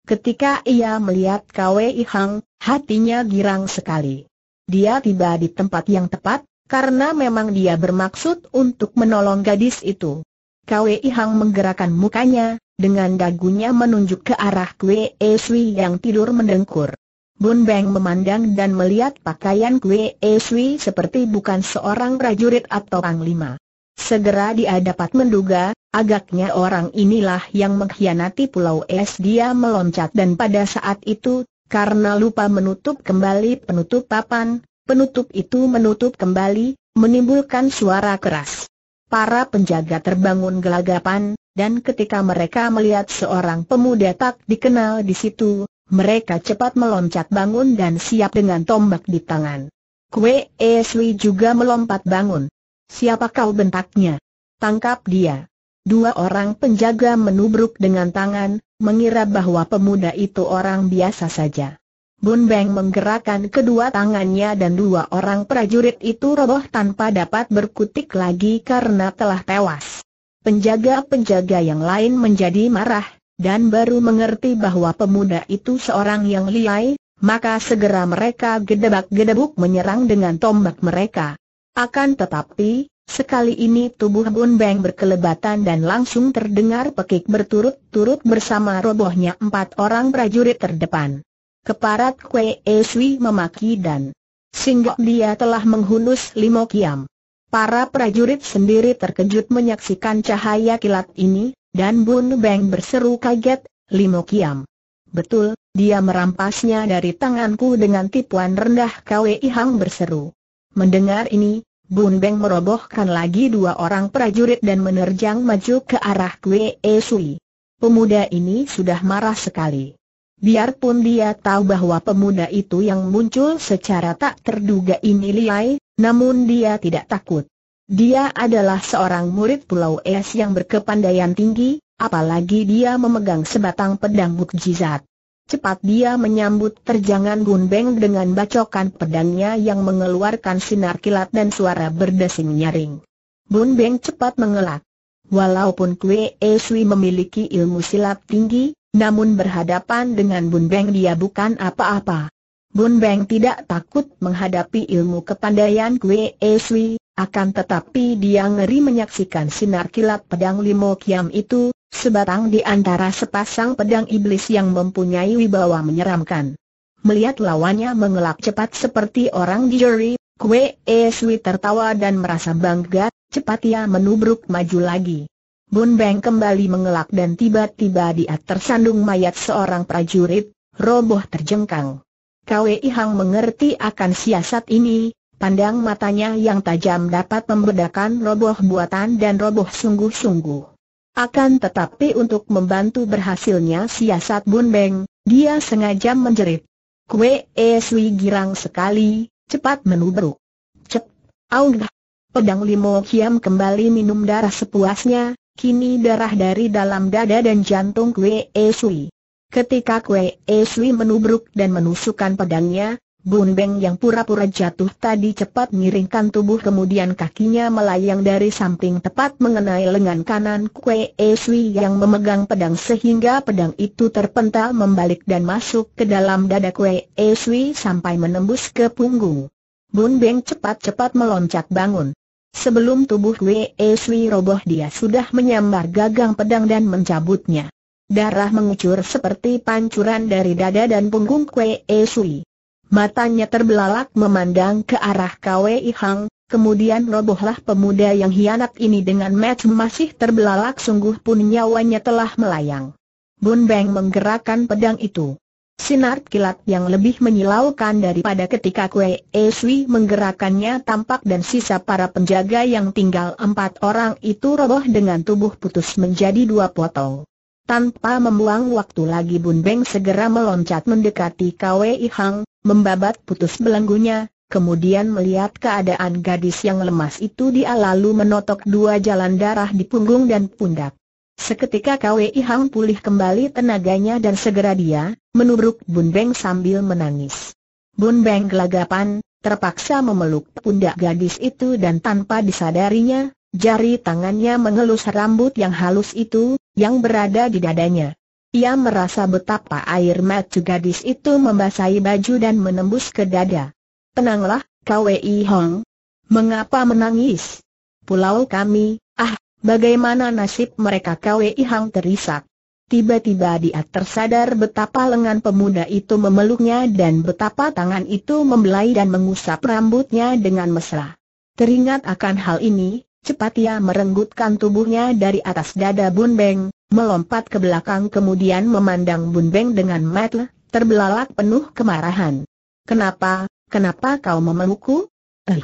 Ketika ia melihat Kwei Hang, hatinya girang sekali. Dia tiba di tempat yang tepat, karena memang dia bermaksud untuk menolong gadis itu. Kwei Hang menggerakkan mukanya, dengan dagunya menunjuk ke arah Kwei Sui yang tidur mendengkur. Bun Beng memandang dan melihat pakaian Kwe Eswi seperti bukan seorang prajurit atau panglima. Segera dia dapat menduga, agaknya orang inilah yang mengkhianati Pulau Es dia meloncat dan pada saat itu, karena lupa menutup kembali penutup papan, penutup itu menutup kembali, menimbulkan suara keras. Para penjaga terbangun gelagapan, dan ketika mereka melihat seorang pemuda tak dikenal di situ, mereka cepat meloncat bangun dan siap dengan tombak di tangan. Kue Esli juga melompat bangun. Siapa kau bentaknya? Tangkap dia. Dua orang penjaga menubruk dengan tangan, mengira bahwa pemuda itu orang biasa saja. Bun Beng menggerakkan kedua tangannya dan dua orang prajurit itu roboh tanpa dapat berkutik lagi karena telah tewas. Penjaga-penjaga yang lain menjadi marah, dan baru mengerti bahwa pemuda itu seorang yang liai, maka segera mereka gedebak-gedebuk menyerang dengan tombak mereka. Akan tetapi, sekali ini tubuh Bun Beng berkelebatan dan langsung terdengar pekik berturut-turut bersama robohnya empat orang prajurit terdepan. Keparat Kwe Eswi memaki dan singgok dia telah menghunus limo kiam. Para prajurit sendiri terkejut menyaksikan cahaya kilat ini, dan Bun Beng berseru kaget, Limo Kiam. Betul, dia merampasnya dari tanganku dengan tipuan rendah Kwei Hang berseru. Mendengar ini, Bun Beng merobohkan lagi dua orang prajurit dan menerjang maju ke arah E Sui. Pemuda ini sudah marah sekali. Biarpun dia tahu bahwa pemuda itu yang muncul secara tak terduga ini liai, namun dia tidak takut. Dia adalah seorang murid Pulau Es yang berkepandaian tinggi, apalagi dia memegang sebatang pedang mukjizat. Cepat dia menyambut terjangan Gunbeng dengan bacokan pedangnya yang mengeluarkan sinar kilat dan suara berdesing nyaring. Gunbeng cepat mengelak. Walaupun Kue Eswi memiliki ilmu silat tinggi, namun berhadapan dengan Gunbeng dia bukan apa-apa. Bun Beng tidak takut menghadapi ilmu kepandaian Kue Eswi. Akan tetapi dia ngeri menyaksikan sinar kilat pedang limo kiam itu, sebatang di antara sepasang pedang iblis yang mempunyai wibawa menyeramkan. Melihat lawannya mengelak cepat seperti orang juri, Kue Eswi tertawa dan merasa bangga, cepat ia menubruk maju lagi. Bun Beng kembali mengelak dan tiba-tiba dia tersandung mayat seorang prajurit, roboh terjengkang. Kwe Ihang mengerti akan siasat ini, Pandang matanya yang tajam dapat membedakan roboh buatan dan roboh sungguh-sungguh. Akan tetapi untuk membantu berhasilnya siasat Bun Beng, dia sengaja menjerit. Kue eswi girang sekali, cepat menubruk. Cep, aung. Pedang Limo Kiam kembali minum darah sepuasnya, kini darah dari dalam dada dan jantung Kue e Sui. Ketika Kue e Sui menubruk dan menusukkan pedangnya, Bun Beng yang pura-pura jatuh tadi cepat miringkan tubuh kemudian kakinya melayang dari samping tepat mengenai lengan kanan Kue e Sui yang memegang pedang sehingga pedang itu terpental membalik dan masuk ke dalam dada Kue e Sui sampai menembus ke punggung. Bun Beng cepat-cepat meloncat bangun. Sebelum tubuh Kue e Sui roboh dia sudah menyambar gagang pedang dan mencabutnya. Darah mengucur seperti pancuran dari dada dan punggung Kue Sui. Matanya terbelalak memandang ke arah Kwei Hang, kemudian robohlah pemuda yang hianat ini dengan match masih terbelalak sungguh pun nyawanya telah melayang. Bun Beng menggerakkan pedang itu. Sinar kilat yang lebih menyilaukan daripada ketika Kue Eswi menggerakkannya tampak dan sisa para penjaga yang tinggal empat orang itu roboh dengan tubuh putus menjadi dua potong. Tanpa membuang waktu lagi Bun Beng segera meloncat mendekati Kwe Hang, membabat putus belenggunya, kemudian melihat keadaan gadis yang lemas itu dia lalu menotok dua jalan darah di punggung dan pundak. Seketika KWI Hang pulih kembali tenaganya dan segera dia, menubruk Bun Beng sambil menangis. Bun Beng gelagapan, terpaksa memeluk pundak gadis itu dan tanpa disadarinya, jari tangannya mengelus rambut yang halus itu, yang berada di dadanya. Ia merasa betapa air mata gadis itu membasahi baju dan menembus ke dada. Tenanglah, Kwei Hong. Mengapa menangis? Pulau kami, ah, bagaimana nasib mereka Kwei Hong terisak. Tiba-tiba dia tersadar betapa lengan pemuda itu memeluknya dan betapa tangan itu membelai dan mengusap rambutnya dengan mesra. Teringat akan hal ini, Cepat ia merenggutkan tubuhnya dari atas dada Bun Beng, melompat ke belakang kemudian memandang Bun Beng dengan mata terbelalak penuh kemarahan. Kenapa, kenapa kau memelukku? Eh,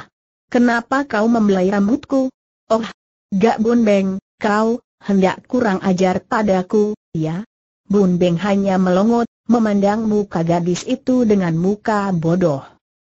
kenapa kau membelai rambutku? Oh, gak Bun Beng, kau, hendak kurang ajar padaku, ya? Bun Beng hanya melongot, memandang muka gadis itu dengan muka bodoh.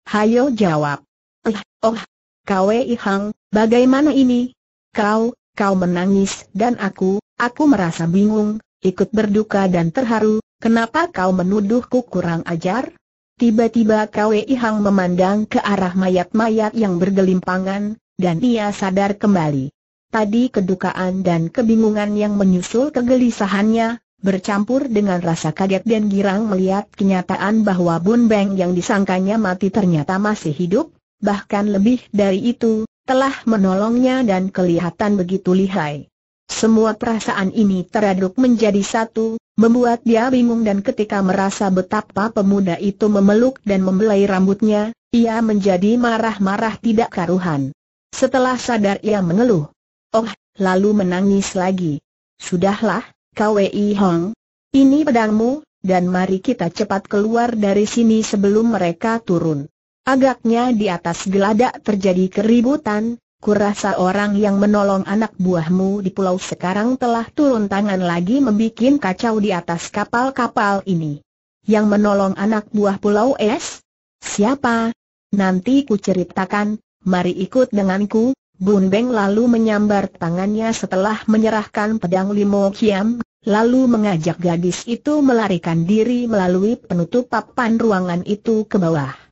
Hayo jawab. Eh, oh, Kau Kwei Hang, bagaimana ini? Kau, kau menangis dan aku, aku merasa bingung, ikut berduka dan terharu, kenapa kau menuduhku kurang ajar? Tiba-tiba Kau Kwei Hang memandang ke arah mayat-mayat yang bergelimpangan, dan ia sadar kembali. Tadi kedukaan dan kebingungan yang menyusul kegelisahannya, bercampur dengan rasa kaget dan girang melihat kenyataan bahwa Bun Beng yang disangkanya mati ternyata masih hidup, bahkan lebih dari itu, telah menolongnya dan kelihatan begitu lihai. Semua perasaan ini teraduk menjadi satu, membuat dia bingung dan ketika merasa betapa pemuda itu memeluk dan membelai rambutnya, ia menjadi marah-marah tidak karuhan. Setelah sadar ia mengeluh. Oh, lalu menangis lagi. Sudahlah, KWI Hong. Ini pedangmu, dan mari kita cepat keluar dari sini sebelum mereka turun. Agaknya di atas geladak terjadi keributan, kurasa orang yang menolong anak buahmu di pulau sekarang telah turun tangan lagi membuat kacau di atas kapal-kapal ini. Yang menolong anak buah pulau es? Siapa? Nanti ku ceritakan, mari ikut denganku, Bun Beng lalu menyambar tangannya setelah menyerahkan pedang limo kiam, lalu mengajak gadis itu melarikan diri melalui penutup papan ruangan itu ke bawah.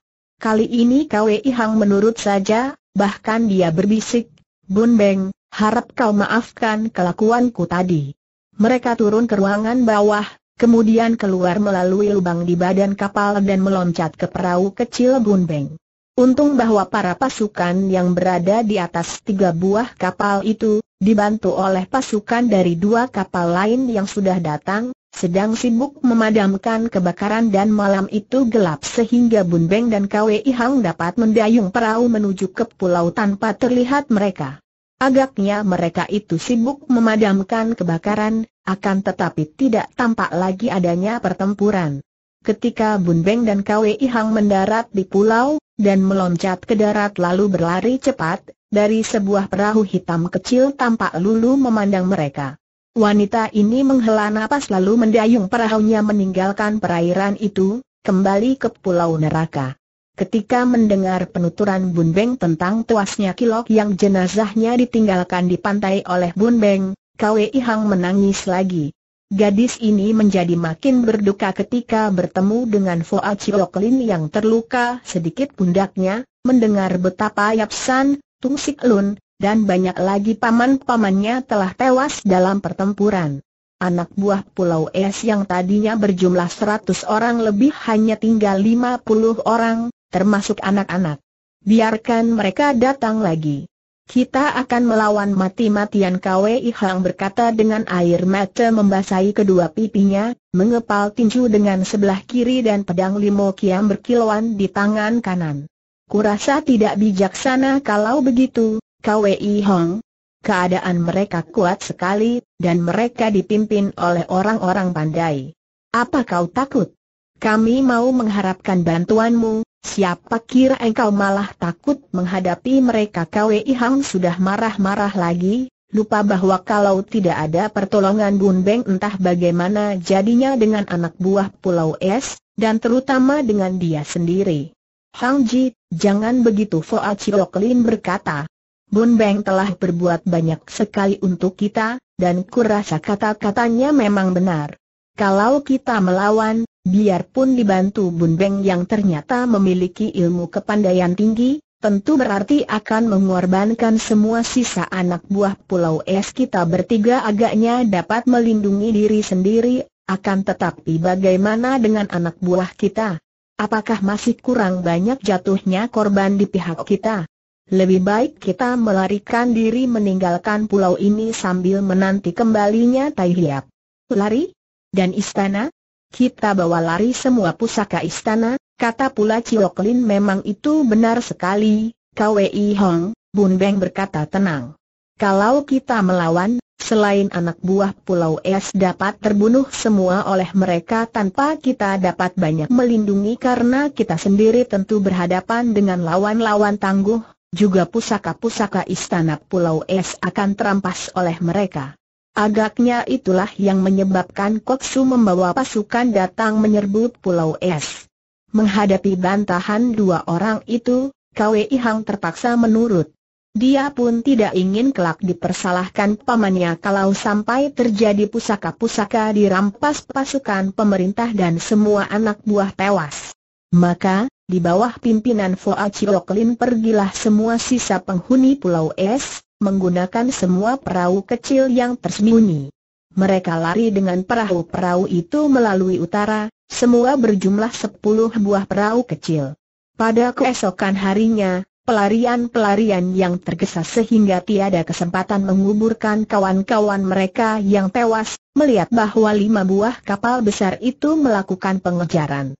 Kali ini Kwei Hang menurut saja, bahkan dia berbisik, Bun Beng, harap kau maafkan kelakuanku tadi. Mereka turun ke ruangan bawah, kemudian keluar melalui lubang di badan kapal dan meloncat ke perahu kecil Bun Beng. Untung bahwa para pasukan yang berada di atas tiga buah kapal itu, dibantu oleh pasukan dari dua kapal lain yang sudah datang, sedang sibuk memadamkan kebakaran dan malam itu gelap sehingga Bun Beng dan Kwei Hang dapat mendayung perahu menuju ke pulau tanpa terlihat mereka. Agaknya mereka itu sibuk memadamkan kebakaran, akan tetapi tidak tampak lagi adanya pertempuran. Ketika Bun Beng dan Kwei Hang mendarat di pulau, dan meloncat ke darat lalu berlari cepat, dari sebuah perahu hitam kecil tampak lulu memandang mereka. Wanita ini menghela napas lalu mendayung perahunya meninggalkan perairan itu, kembali ke Pulau Neraka. Ketika mendengar penuturan Bun Beng tentang tuasnya Kilok yang jenazahnya ditinggalkan di pantai oleh Bun Beng, Kwei Hang menangis lagi. Gadis ini menjadi makin berduka ketika bertemu dengan Foa Lin yang terluka sedikit pundaknya, mendengar betapa Yapsan, Tung Sik Lun, dan banyak lagi paman-pamannya telah tewas dalam pertempuran. Anak buah Pulau Es yang tadinya berjumlah 100 orang lebih hanya tinggal 50 orang, termasuk anak-anak. Biarkan mereka datang lagi. Kita akan melawan mati-matian KWI Hang berkata dengan air mata membasahi kedua pipinya, mengepal tinju dengan sebelah kiri dan pedang limo kiam berkilauan di tangan kanan. Kurasa tidak bijaksana kalau begitu, KWI Hong. Keadaan mereka kuat sekali, dan mereka dipimpin oleh orang-orang pandai. Apa kau takut? Kami mau mengharapkan bantuanmu, siapa kira engkau malah takut menghadapi mereka KWI Hong sudah marah-marah lagi, lupa bahwa kalau tidak ada pertolongan Bun Beng entah bagaimana jadinya dengan anak buah Pulau Es, dan terutama dengan dia sendiri. Hang Ji, jangan begitu Foa Chilok Lin berkata, Bun Beng telah berbuat banyak sekali untuk kita, dan kurasa kata-katanya memang benar. Kalau kita melawan, biarpun dibantu Bun Beng yang ternyata memiliki ilmu kepandaian tinggi, tentu berarti akan mengorbankan semua sisa anak buah Pulau Es kita bertiga agaknya dapat melindungi diri sendiri, akan tetapi bagaimana dengan anak buah kita? Apakah masih kurang banyak jatuhnya korban di pihak kita? Lebih baik kita melarikan diri meninggalkan pulau ini sambil menanti kembalinya Tai Hiap. Lari? Dan istana? Kita bawa lari semua pusaka istana, kata pula Cioklin memang itu benar sekali, KWI Hong, Bun Beng berkata tenang. Kalau kita melawan, selain anak buah Pulau Es dapat terbunuh semua oleh mereka tanpa kita dapat banyak melindungi karena kita sendiri tentu berhadapan dengan lawan-lawan tangguh, juga pusaka-pusaka istana Pulau Es akan terampas oleh mereka. Agaknya itulah yang menyebabkan Koksu membawa pasukan datang menyerbu Pulau Es. Menghadapi bantahan dua orang itu, Kwei Hang terpaksa menurut. Dia pun tidak ingin kelak dipersalahkan pamannya kalau sampai terjadi pusaka-pusaka dirampas pasukan pemerintah dan semua anak buah tewas. Maka, di bawah pimpinan Foa Cioklin pergilah semua sisa penghuni Pulau Es, menggunakan semua perahu kecil yang tersembunyi. Mereka lari dengan perahu-perahu itu melalui utara, semua berjumlah 10 buah perahu kecil. Pada keesokan harinya, pelarian-pelarian yang tergesa sehingga tiada kesempatan menguburkan kawan-kawan mereka yang tewas, melihat bahwa lima buah kapal besar itu melakukan pengejaran.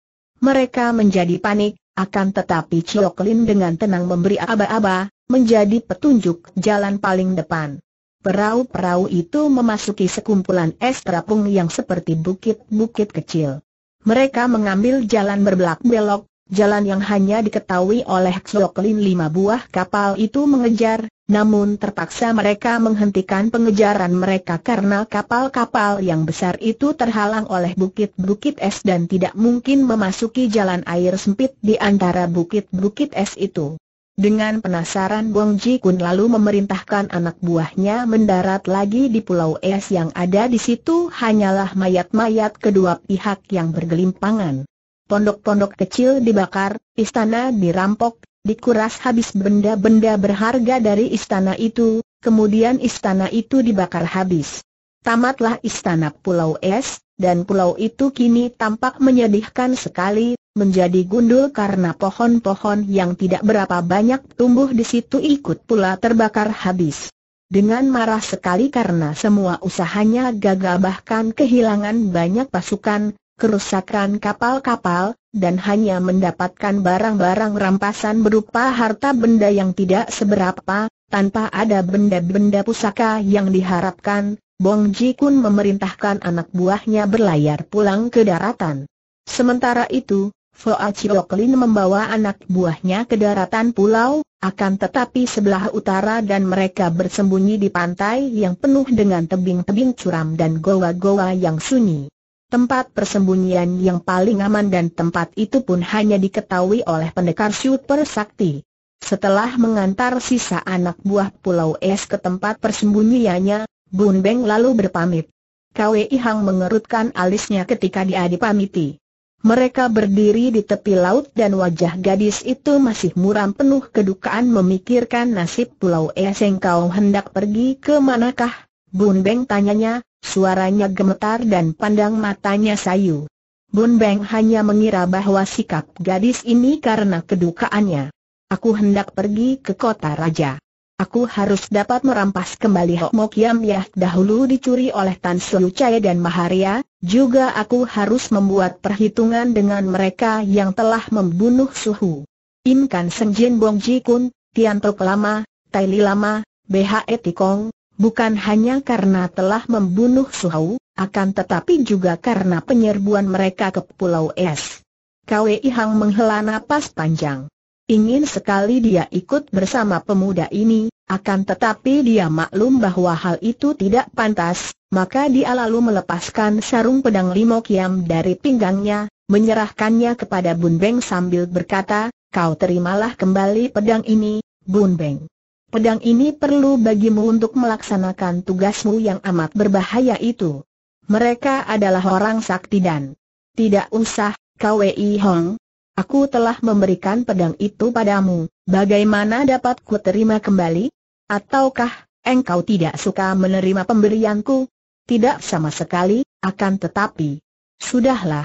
Mereka menjadi panik, akan tetapi Lin dengan tenang memberi aba-aba, menjadi petunjuk jalan paling depan. Perahu-perahu itu memasuki sekumpulan es terapung yang seperti bukit-bukit kecil. Mereka mengambil jalan berbelak-belok, jalan yang hanya diketahui oleh Xoklin lima buah kapal itu mengejar, namun terpaksa mereka menghentikan pengejaran mereka karena kapal-kapal yang besar itu terhalang oleh bukit-bukit es dan tidak mungkin memasuki jalan air sempit di antara bukit-bukit es itu. Dengan penasaran Wong Ji Kun lalu memerintahkan anak buahnya mendarat lagi di pulau es yang ada di situ hanyalah mayat-mayat kedua pihak yang bergelimpangan pondok-pondok kecil dibakar, istana dirampok, dikuras habis benda-benda berharga dari istana itu, kemudian istana itu dibakar habis. Tamatlah istana Pulau Es, dan pulau itu kini tampak menyedihkan sekali, menjadi gundul karena pohon-pohon yang tidak berapa banyak tumbuh di situ ikut pula terbakar habis. Dengan marah sekali karena semua usahanya gagal bahkan kehilangan banyak pasukan, kerusakan kapal-kapal, dan hanya mendapatkan barang-barang rampasan berupa harta benda yang tidak seberapa, tanpa ada benda-benda pusaka yang diharapkan, Bong Ji Kun memerintahkan anak buahnya berlayar pulang ke daratan. Sementara itu, Foa Chiok membawa anak buahnya ke daratan pulau, akan tetapi sebelah utara dan mereka bersembunyi di pantai yang penuh dengan tebing-tebing curam dan goa-goa yang sunyi tempat persembunyian yang paling aman dan tempat itu pun hanya diketahui oleh pendekar super sakti. Setelah mengantar sisa anak buah Pulau Es ke tempat persembunyiannya, Bun Beng lalu berpamit. Kwei Hang mengerutkan alisnya ketika dia dipamiti. Mereka berdiri di tepi laut dan wajah gadis itu masih muram penuh kedukaan memikirkan nasib Pulau Es yang kau hendak pergi ke manakah? Bun Beng tanyanya, Suaranya gemetar dan pandang matanya sayu. Bun Beng hanya mengira bahwa sikap gadis ini karena kedukaannya. Aku hendak pergi ke kota raja. Aku harus dapat merampas kembali Hok Mok Yam Yah dahulu dicuri oleh Tan Siu Chai dan Maharia, juga aku harus membuat perhitungan dengan mereka yang telah membunuh Suhu. Im Kan Senjin Bong Ji Kun, Tian Tok Lama, Tai Li Lama, BHE Tikong, bukan hanya karena telah membunuh Suhau, akan tetapi juga karena penyerbuan mereka ke Pulau Es. Kwei Hang menghela napas panjang. Ingin sekali dia ikut bersama pemuda ini, akan tetapi dia maklum bahwa hal itu tidak pantas, maka dia lalu melepaskan sarung pedang limo kiam dari pinggangnya, menyerahkannya kepada Bun Beng sambil berkata, kau terimalah kembali pedang ini, Bun Beng. Pedang ini perlu bagimu untuk melaksanakan tugasmu yang amat berbahaya itu. Mereka adalah orang sakti dan tidak usah, KWI Hong. Aku telah memberikan pedang itu padamu, bagaimana dapat ku terima kembali? Ataukah engkau tidak suka menerima pemberianku? Tidak sama sekali, akan tetapi. Sudahlah.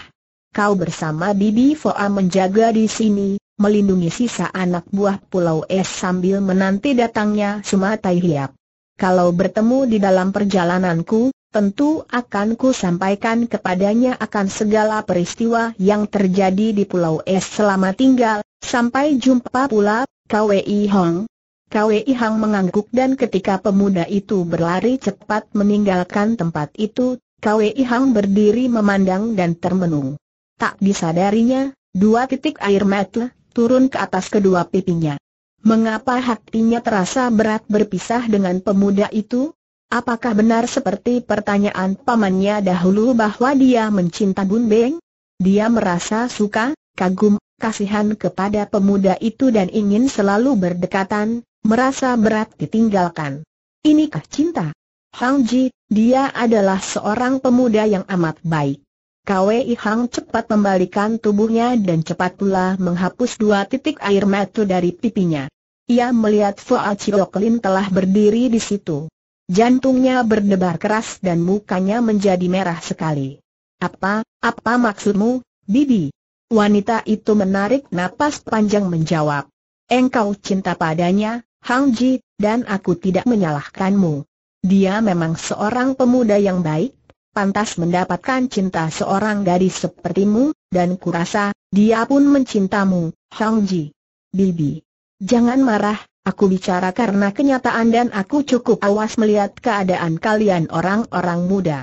Kau bersama Bibi Foa menjaga di sini, melindungi sisa anak buah Pulau Es sambil menanti datangnya Sumatai Hiap. Kalau bertemu di dalam perjalananku, tentu akan ku sampaikan kepadanya akan segala peristiwa yang terjadi di Pulau Es selama tinggal, sampai jumpa pula, KWI Hong. KWI Hong mengangguk dan ketika pemuda itu berlari cepat meninggalkan tempat itu, KWI Hong berdiri memandang dan termenung. Tak disadarinya, dua titik air mata turun ke atas kedua pipinya. Mengapa hatinya terasa berat berpisah dengan pemuda itu? Apakah benar seperti pertanyaan pamannya dahulu bahwa dia mencinta Bun Beng? Dia merasa suka, kagum, kasihan kepada pemuda itu dan ingin selalu berdekatan, merasa berat ditinggalkan. Inikah cinta? Hang Ji, dia adalah seorang pemuda yang amat baik. Kwei Hang cepat membalikan tubuhnya dan cepat pula menghapus dua titik air mata dari pipinya. Ia melihat Foa Cioklin telah berdiri di situ. Jantungnya berdebar keras dan mukanya menjadi merah sekali. Apa, apa maksudmu, Bibi? Wanita itu menarik napas panjang menjawab. Engkau cinta padanya, Hang Ji, dan aku tidak menyalahkanmu. Dia memang seorang pemuda yang baik, pantas mendapatkan cinta seorang gadis sepertimu, dan kurasa, dia pun mencintamu, Hang Ji. Bibi. Jangan marah, aku bicara karena kenyataan dan aku cukup awas melihat keadaan kalian orang-orang muda.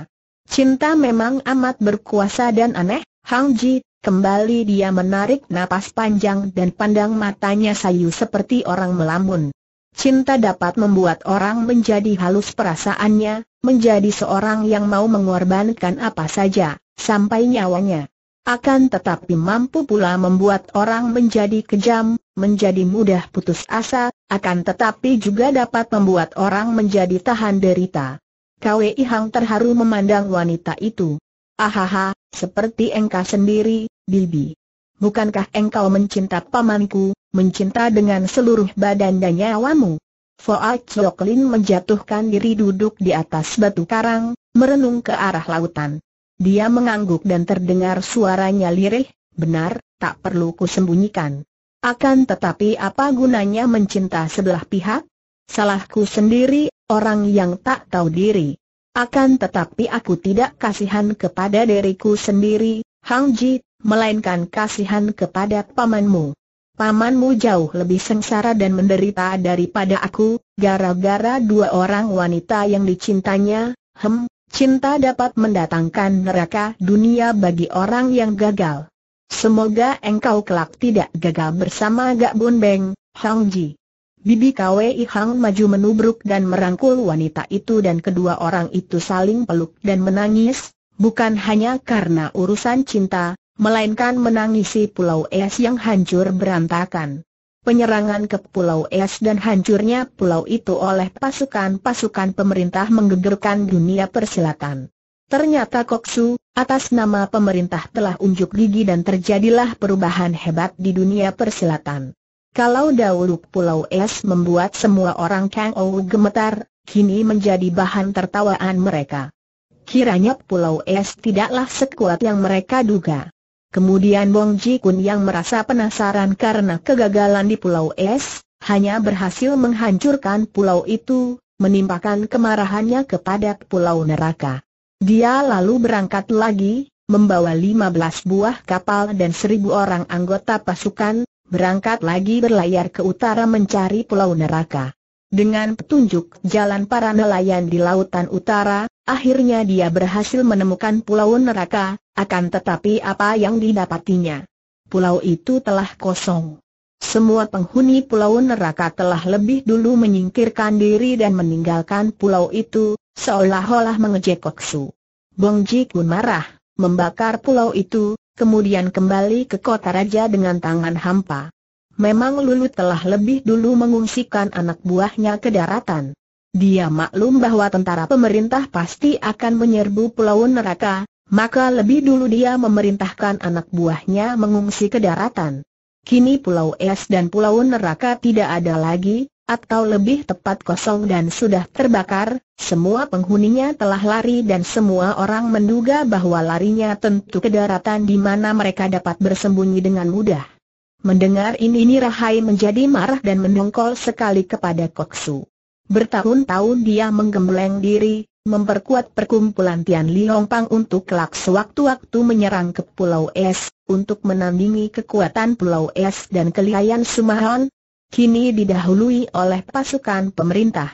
Cinta memang amat berkuasa dan aneh, Hang Ji, kembali dia menarik napas panjang dan pandang matanya sayu seperti orang melamun. Cinta dapat membuat orang menjadi halus perasaannya, menjadi seorang yang mau mengorbankan apa saja, sampai nyawanya. Akan tetapi mampu pula membuat orang menjadi kejam, menjadi mudah putus asa, akan tetapi juga dapat membuat orang menjadi tahan derita. Kwei Hang terharu memandang wanita itu. Ahaha, seperti engkau sendiri, Bibi. Bukankah engkau mencinta pamanku, mencinta dengan seluruh badan dan nyawamu. Foa Choklin menjatuhkan diri duduk di atas batu karang, merenung ke arah lautan. Dia mengangguk dan terdengar suaranya lirih, benar, tak perlu kusembunyikan. Akan tetapi apa gunanya mencinta sebelah pihak? Salahku sendiri, orang yang tak tahu diri. Akan tetapi aku tidak kasihan kepada diriku sendiri, Hang Ji, melainkan kasihan kepada pamanmu. Pamanmu jauh lebih sengsara dan menderita daripada aku, gara-gara dua orang wanita yang dicintanya, hem, cinta dapat mendatangkan neraka dunia bagi orang yang gagal. Semoga engkau kelak tidak gagal bersama Gak Bun Beng, Hang Ji. Bibi Kwei Hang maju menubruk dan merangkul wanita itu dan kedua orang itu saling peluk dan menangis, bukan hanya karena urusan cinta, melainkan menangisi Pulau Es yang hancur berantakan. Penyerangan ke Pulau Es dan hancurnya pulau itu oleh pasukan-pasukan pemerintah menggegerkan dunia persilatan. Ternyata Koksu, atas nama pemerintah telah unjuk gigi dan terjadilah perubahan hebat di dunia persilatan. Kalau dahulu Pulau Es membuat semua orang Kang Ou gemetar, kini menjadi bahan tertawaan mereka. Kiranya Pulau Es tidaklah sekuat yang mereka duga. Kemudian Bong Ji Kun yang merasa penasaran karena kegagalan di Pulau Es, hanya berhasil menghancurkan pulau itu, menimpakan kemarahannya kepada Pulau Neraka. Dia lalu berangkat lagi, membawa 15 buah kapal dan 1000 orang anggota pasukan, berangkat lagi berlayar ke utara mencari Pulau Neraka. Dengan petunjuk jalan para nelayan di lautan utara, Akhirnya dia berhasil menemukan pulau neraka, akan tetapi apa yang didapatinya? Pulau itu telah kosong. Semua penghuni pulau neraka telah lebih dulu menyingkirkan diri dan meninggalkan pulau itu, seolah-olah mengejek koksu. Bong Ji Kun marah, membakar pulau itu, kemudian kembali ke kota raja dengan tangan hampa. Memang Lulu telah lebih dulu mengungsikan anak buahnya ke daratan. Dia maklum bahwa tentara pemerintah pasti akan menyerbu pulau neraka, maka lebih dulu dia memerintahkan anak buahnya mengungsi ke daratan. Kini pulau es dan pulau neraka tidak ada lagi, atau lebih tepat kosong dan sudah terbakar, semua penghuninya telah lari dan semua orang menduga bahwa larinya tentu ke daratan di mana mereka dapat bersembunyi dengan mudah. Mendengar ini Nirahai menjadi marah dan mendongkol sekali kepada Koksu. Bertahun-tahun dia menggembleng diri, memperkuat perkumpulan Tian Liong Pang untuk kelak sewaktu-waktu menyerang ke Pulau Es, untuk menandingi kekuatan Pulau Es dan kelihayan Sumahon, kini didahului oleh pasukan pemerintah.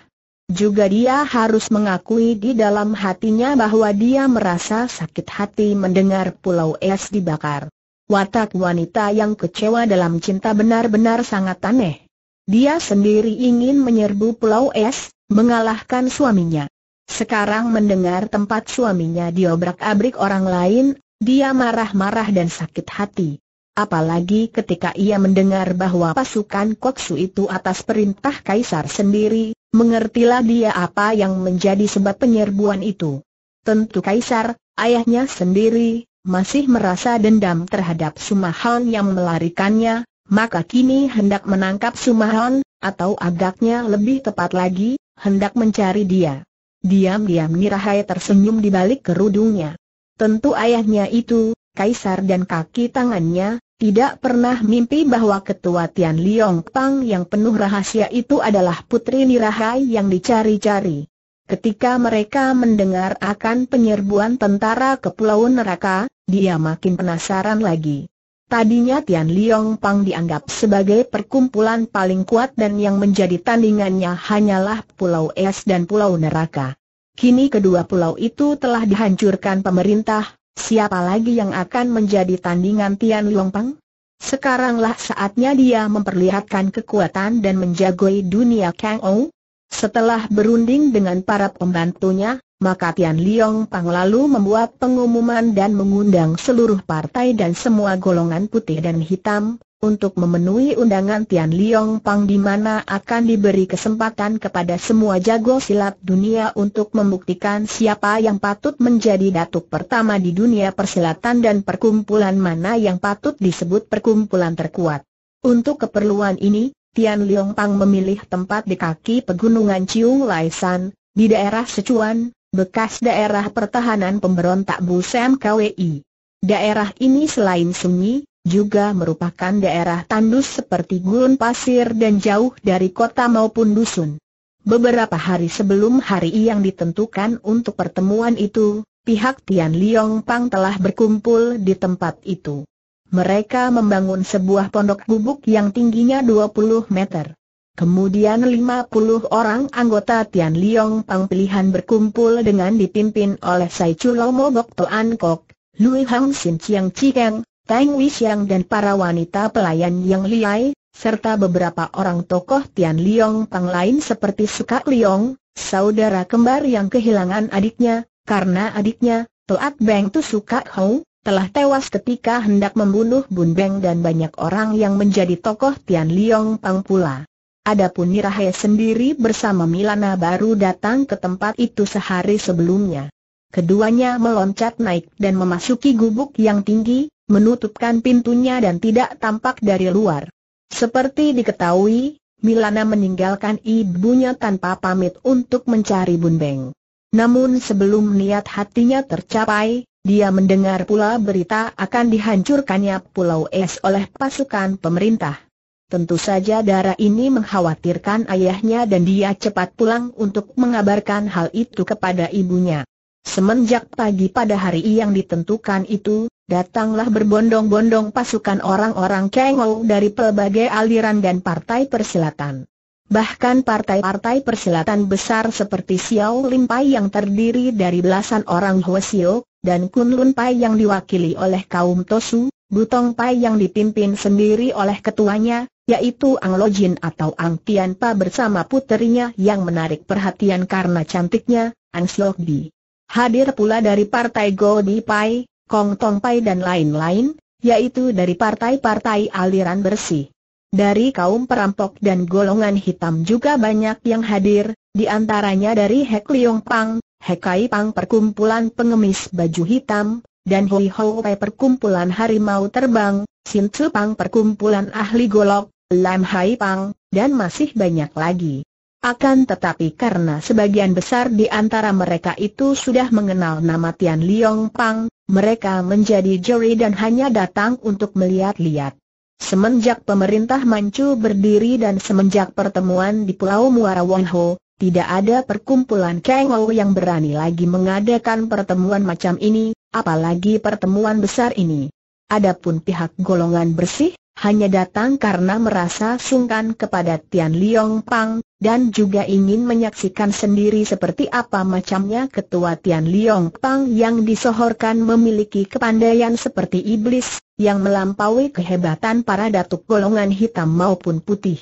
Juga dia harus mengakui di dalam hatinya bahwa dia merasa sakit hati mendengar Pulau Es dibakar. Watak wanita yang kecewa dalam cinta benar-benar sangat aneh. Dia sendiri ingin menyerbu Pulau Es, mengalahkan suaminya. Sekarang mendengar tempat suaminya diobrak-abrik orang lain, dia marah-marah dan sakit hati. Apalagi ketika ia mendengar bahwa pasukan Koksu itu atas perintah Kaisar sendiri, mengertilah dia apa yang menjadi sebab penyerbuan itu. Tentu Kaisar, ayahnya sendiri, masih merasa dendam terhadap Sumahan yang melarikannya, maka kini hendak menangkap Sumahon, atau agaknya lebih tepat lagi, hendak mencari dia. Diam-diam Nirahai tersenyum di balik kerudungnya. Tentu ayahnya itu, kaisar dan kaki tangannya, tidak pernah mimpi bahwa ketua Tian Liong Pang yang penuh rahasia itu adalah putri Nirahai yang dicari-cari. Ketika mereka mendengar akan penyerbuan tentara ke Pulau Neraka, dia makin penasaran lagi. Tadinya Tian Liong Pang dianggap sebagai perkumpulan paling kuat dan yang menjadi tandingannya hanyalah Pulau Es dan Pulau Neraka. Kini kedua pulau itu telah dihancurkan pemerintah, siapa lagi yang akan menjadi tandingan Tian Liong Pang? Sekaranglah saatnya dia memperlihatkan kekuatan dan menjagoi dunia Kang Ou. Setelah berunding dengan para pembantunya, maka Tian Liong Pang lalu membuat pengumuman dan mengundang seluruh partai dan semua golongan putih dan hitam, untuk memenuhi undangan Tian Liong Pang di mana akan diberi kesempatan kepada semua jago silat dunia untuk membuktikan siapa yang patut menjadi datuk pertama di dunia persilatan dan perkumpulan mana yang patut disebut perkumpulan terkuat. Untuk keperluan ini, Tian Liong Pang memilih tempat di kaki pegunungan Ciung Lai San, di daerah Sichuan, bekas daerah pertahanan pemberontak Busem KWI. Daerah ini selain sunyi, juga merupakan daerah tandus seperti gurun pasir dan jauh dari kota maupun dusun. Beberapa hari sebelum hari yang ditentukan untuk pertemuan itu, pihak Tian Liong Pang telah berkumpul di tempat itu. Mereka membangun sebuah pondok gubuk yang tingginya 20 meter. Kemudian lima puluh orang anggota Tian Liong Pang pilihan berkumpul dengan dipimpin oleh Sai Chulo Mogok Toan Kok, Lui Hang Sin Chiang Chikeng, Tang Wixiang dan para wanita pelayan yang liai, serta beberapa orang tokoh Tian Liong Pang lain seperti Suka Liong, saudara kembar yang kehilangan adiknya, karena adiknya, Toat Beng Tu Suka Hou, telah tewas ketika hendak membunuh Bun Beng dan banyak orang yang menjadi tokoh Tian Liong Pang pula. Adapun Nirahe sendiri bersama Milana baru datang ke tempat itu sehari sebelumnya. Keduanya meloncat naik dan memasuki gubuk yang tinggi, menutupkan pintunya dan tidak tampak dari luar. Seperti diketahui, Milana meninggalkan ibunya tanpa pamit untuk mencari Bunbeng. Namun sebelum niat hatinya tercapai, dia mendengar pula berita akan dihancurkannya Pulau Es oleh pasukan pemerintah. Tentu saja darah ini mengkhawatirkan ayahnya dan dia cepat pulang untuk mengabarkan hal itu kepada ibunya. Semenjak pagi pada hari yang ditentukan itu, datanglah berbondong-bondong pasukan orang-orang Kengou dari pelbagai aliran dan partai persilatan. Bahkan partai-partai persilatan besar seperti Xiao Lim Pai yang terdiri dari belasan orang Hwasio, dan Kun Lun Pai yang diwakili oleh kaum Tosu, Butong Pai yang dipimpin sendiri oleh ketuanya, yaitu Ang Lojin atau Ang Tianpa bersama puterinya yang menarik perhatian karena cantiknya, Ang Hadir pula dari partai go Di Pai, Kong Tong Pai dan lain-lain, yaitu dari partai-partai aliran bersih. Dari kaum perampok dan golongan hitam juga banyak yang hadir, di antaranya dari Hek Liong Pang, Hekai Pang perkumpulan pengemis baju hitam, dan Hui Ho Pai perkumpulan harimau terbang, Sin Tzu Pang perkumpulan ahli golok, Lam Hai Pang, dan masih banyak lagi. Akan tetapi karena sebagian besar di antara mereka itu sudah mengenal nama Tian Liong Pang, mereka menjadi juri dan hanya datang untuk melihat-lihat. Semenjak pemerintah Manchu berdiri dan semenjak pertemuan di Pulau Muara Wonho, tidak ada perkumpulan Ou yang berani lagi mengadakan pertemuan macam ini, apalagi pertemuan besar ini. Adapun pihak golongan bersih, hanya datang karena merasa sungkan kepada Tian Liong Pang, dan juga ingin menyaksikan sendiri seperti apa macamnya ketua Tian Liong Pang yang disohorkan memiliki kepandaian seperti iblis, yang melampaui kehebatan para datuk golongan hitam maupun putih.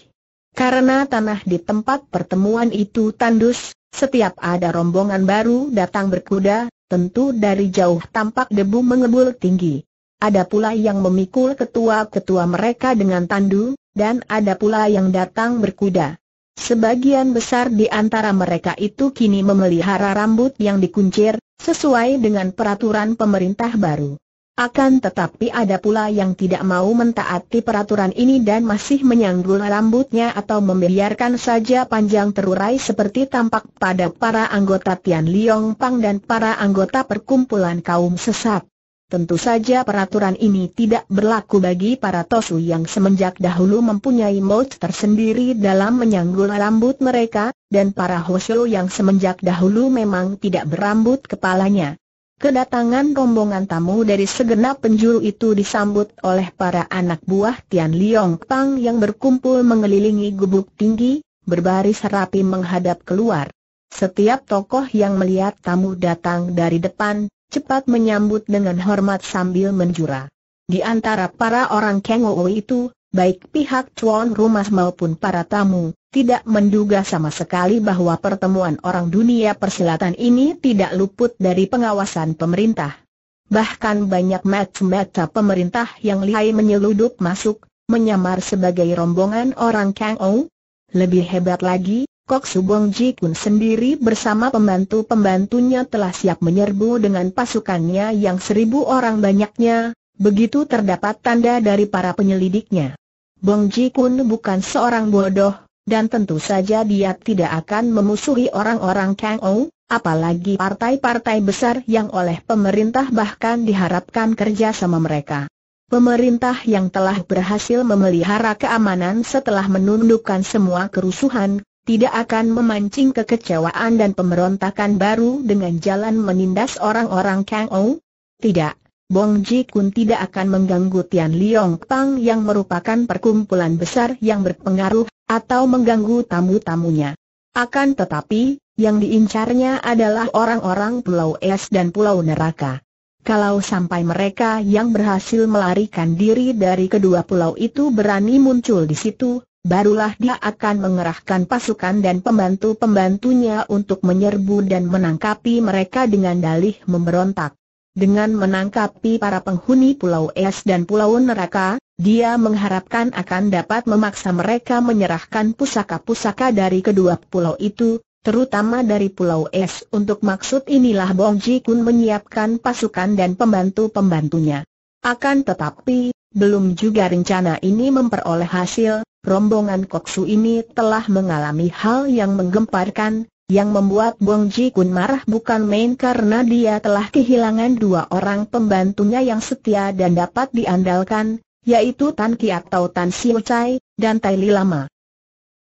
Karena tanah di tempat pertemuan itu tandus, setiap ada rombongan baru datang berkuda, tentu dari jauh tampak debu mengebul tinggi ada pula yang memikul ketua-ketua mereka dengan tandu, dan ada pula yang datang berkuda. Sebagian besar di antara mereka itu kini memelihara rambut yang dikuncir, sesuai dengan peraturan pemerintah baru. Akan tetapi ada pula yang tidak mau mentaati peraturan ini dan masih menyanggul rambutnya atau membiarkan saja panjang terurai seperti tampak pada para anggota Tian Liong Pang dan para anggota perkumpulan kaum sesat. Tentu saja peraturan ini tidak berlaku bagi para tosu yang semenjak dahulu mempunyai mode tersendiri dalam menyanggul rambut mereka, dan para Hoshu yang semenjak dahulu memang tidak berambut kepalanya. Kedatangan rombongan tamu dari segenap penjuru itu disambut oleh para anak buah Tian Liong Pang yang berkumpul mengelilingi gubuk tinggi, berbaris rapi menghadap keluar. Setiap tokoh yang melihat tamu datang dari depan, cepat menyambut dengan hormat sambil menjura. Di antara para orang Kengowo itu, baik pihak cuan rumah maupun para tamu, tidak menduga sama sekali bahwa pertemuan orang dunia persilatan ini tidak luput dari pengawasan pemerintah. Bahkan banyak mata-mata pemerintah yang lihai menyeludup masuk, menyamar sebagai rombongan orang Kang Ou. Lebih hebat lagi, Kok Subong Ji Kun sendiri bersama pembantu-pembantunya telah siap menyerbu dengan pasukannya yang seribu orang banyaknya, begitu terdapat tanda dari para penyelidiknya. Bong Ji Kun bukan seorang bodoh, dan tentu saja dia tidak akan memusuhi orang-orang Kang Ou, apalagi partai-partai besar yang oleh pemerintah bahkan diharapkan kerja sama mereka. Pemerintah yang telah berhasil memelihara keamanan setelah menundukkan semua kerusuhan, tidak akan memancing kekecewaan dan pemberontakan baru dengan jalan menindas orang-orang Kang Ou? Tidak, Bong Ji Kun tidak akan mengganggu Tian Liong Pang yang merupakan perkumpulan besar yang berpengaruh, atau mengganggu tamu-tamunya. Akan tetapi, yang diincarnya adalah orang-orang Pulau Es dan Pulau Neraka. Kalau sampai mereka yang berhasil melarikan diri dari kedua pulau itu berani muncul di situ, barulah dia akan mengerahkan pasukan dan pembantu-pembantunya untuk menyerbu dan menangkapi mereka dengan dalih memberontak. Dengan menangkapi para penghuni Pulau Es dan Pulau Neraka, dia mengharapkan akan dapat memaksa mereka menyerahkan pusaka-pusaka dari kedua pulau itu, terutama dari Pulau Es. Untuk maksud inilah Bong Ji Kun menyiapkan pasukan dan pembantu-pembantunya. Akan tetapi, belum juga rencana ini memperoleh hasil, rombongan Koksu ini telah mengalami hal yang menggemparkan, yang membuat Bong Ji Kun marah bukan main karena dia telah kehilangan dua orang pembantunya yang setia dan dapat diandalkan, yaitu Tan Ki atau Tan Siu Chai, dan Tai Li Lama.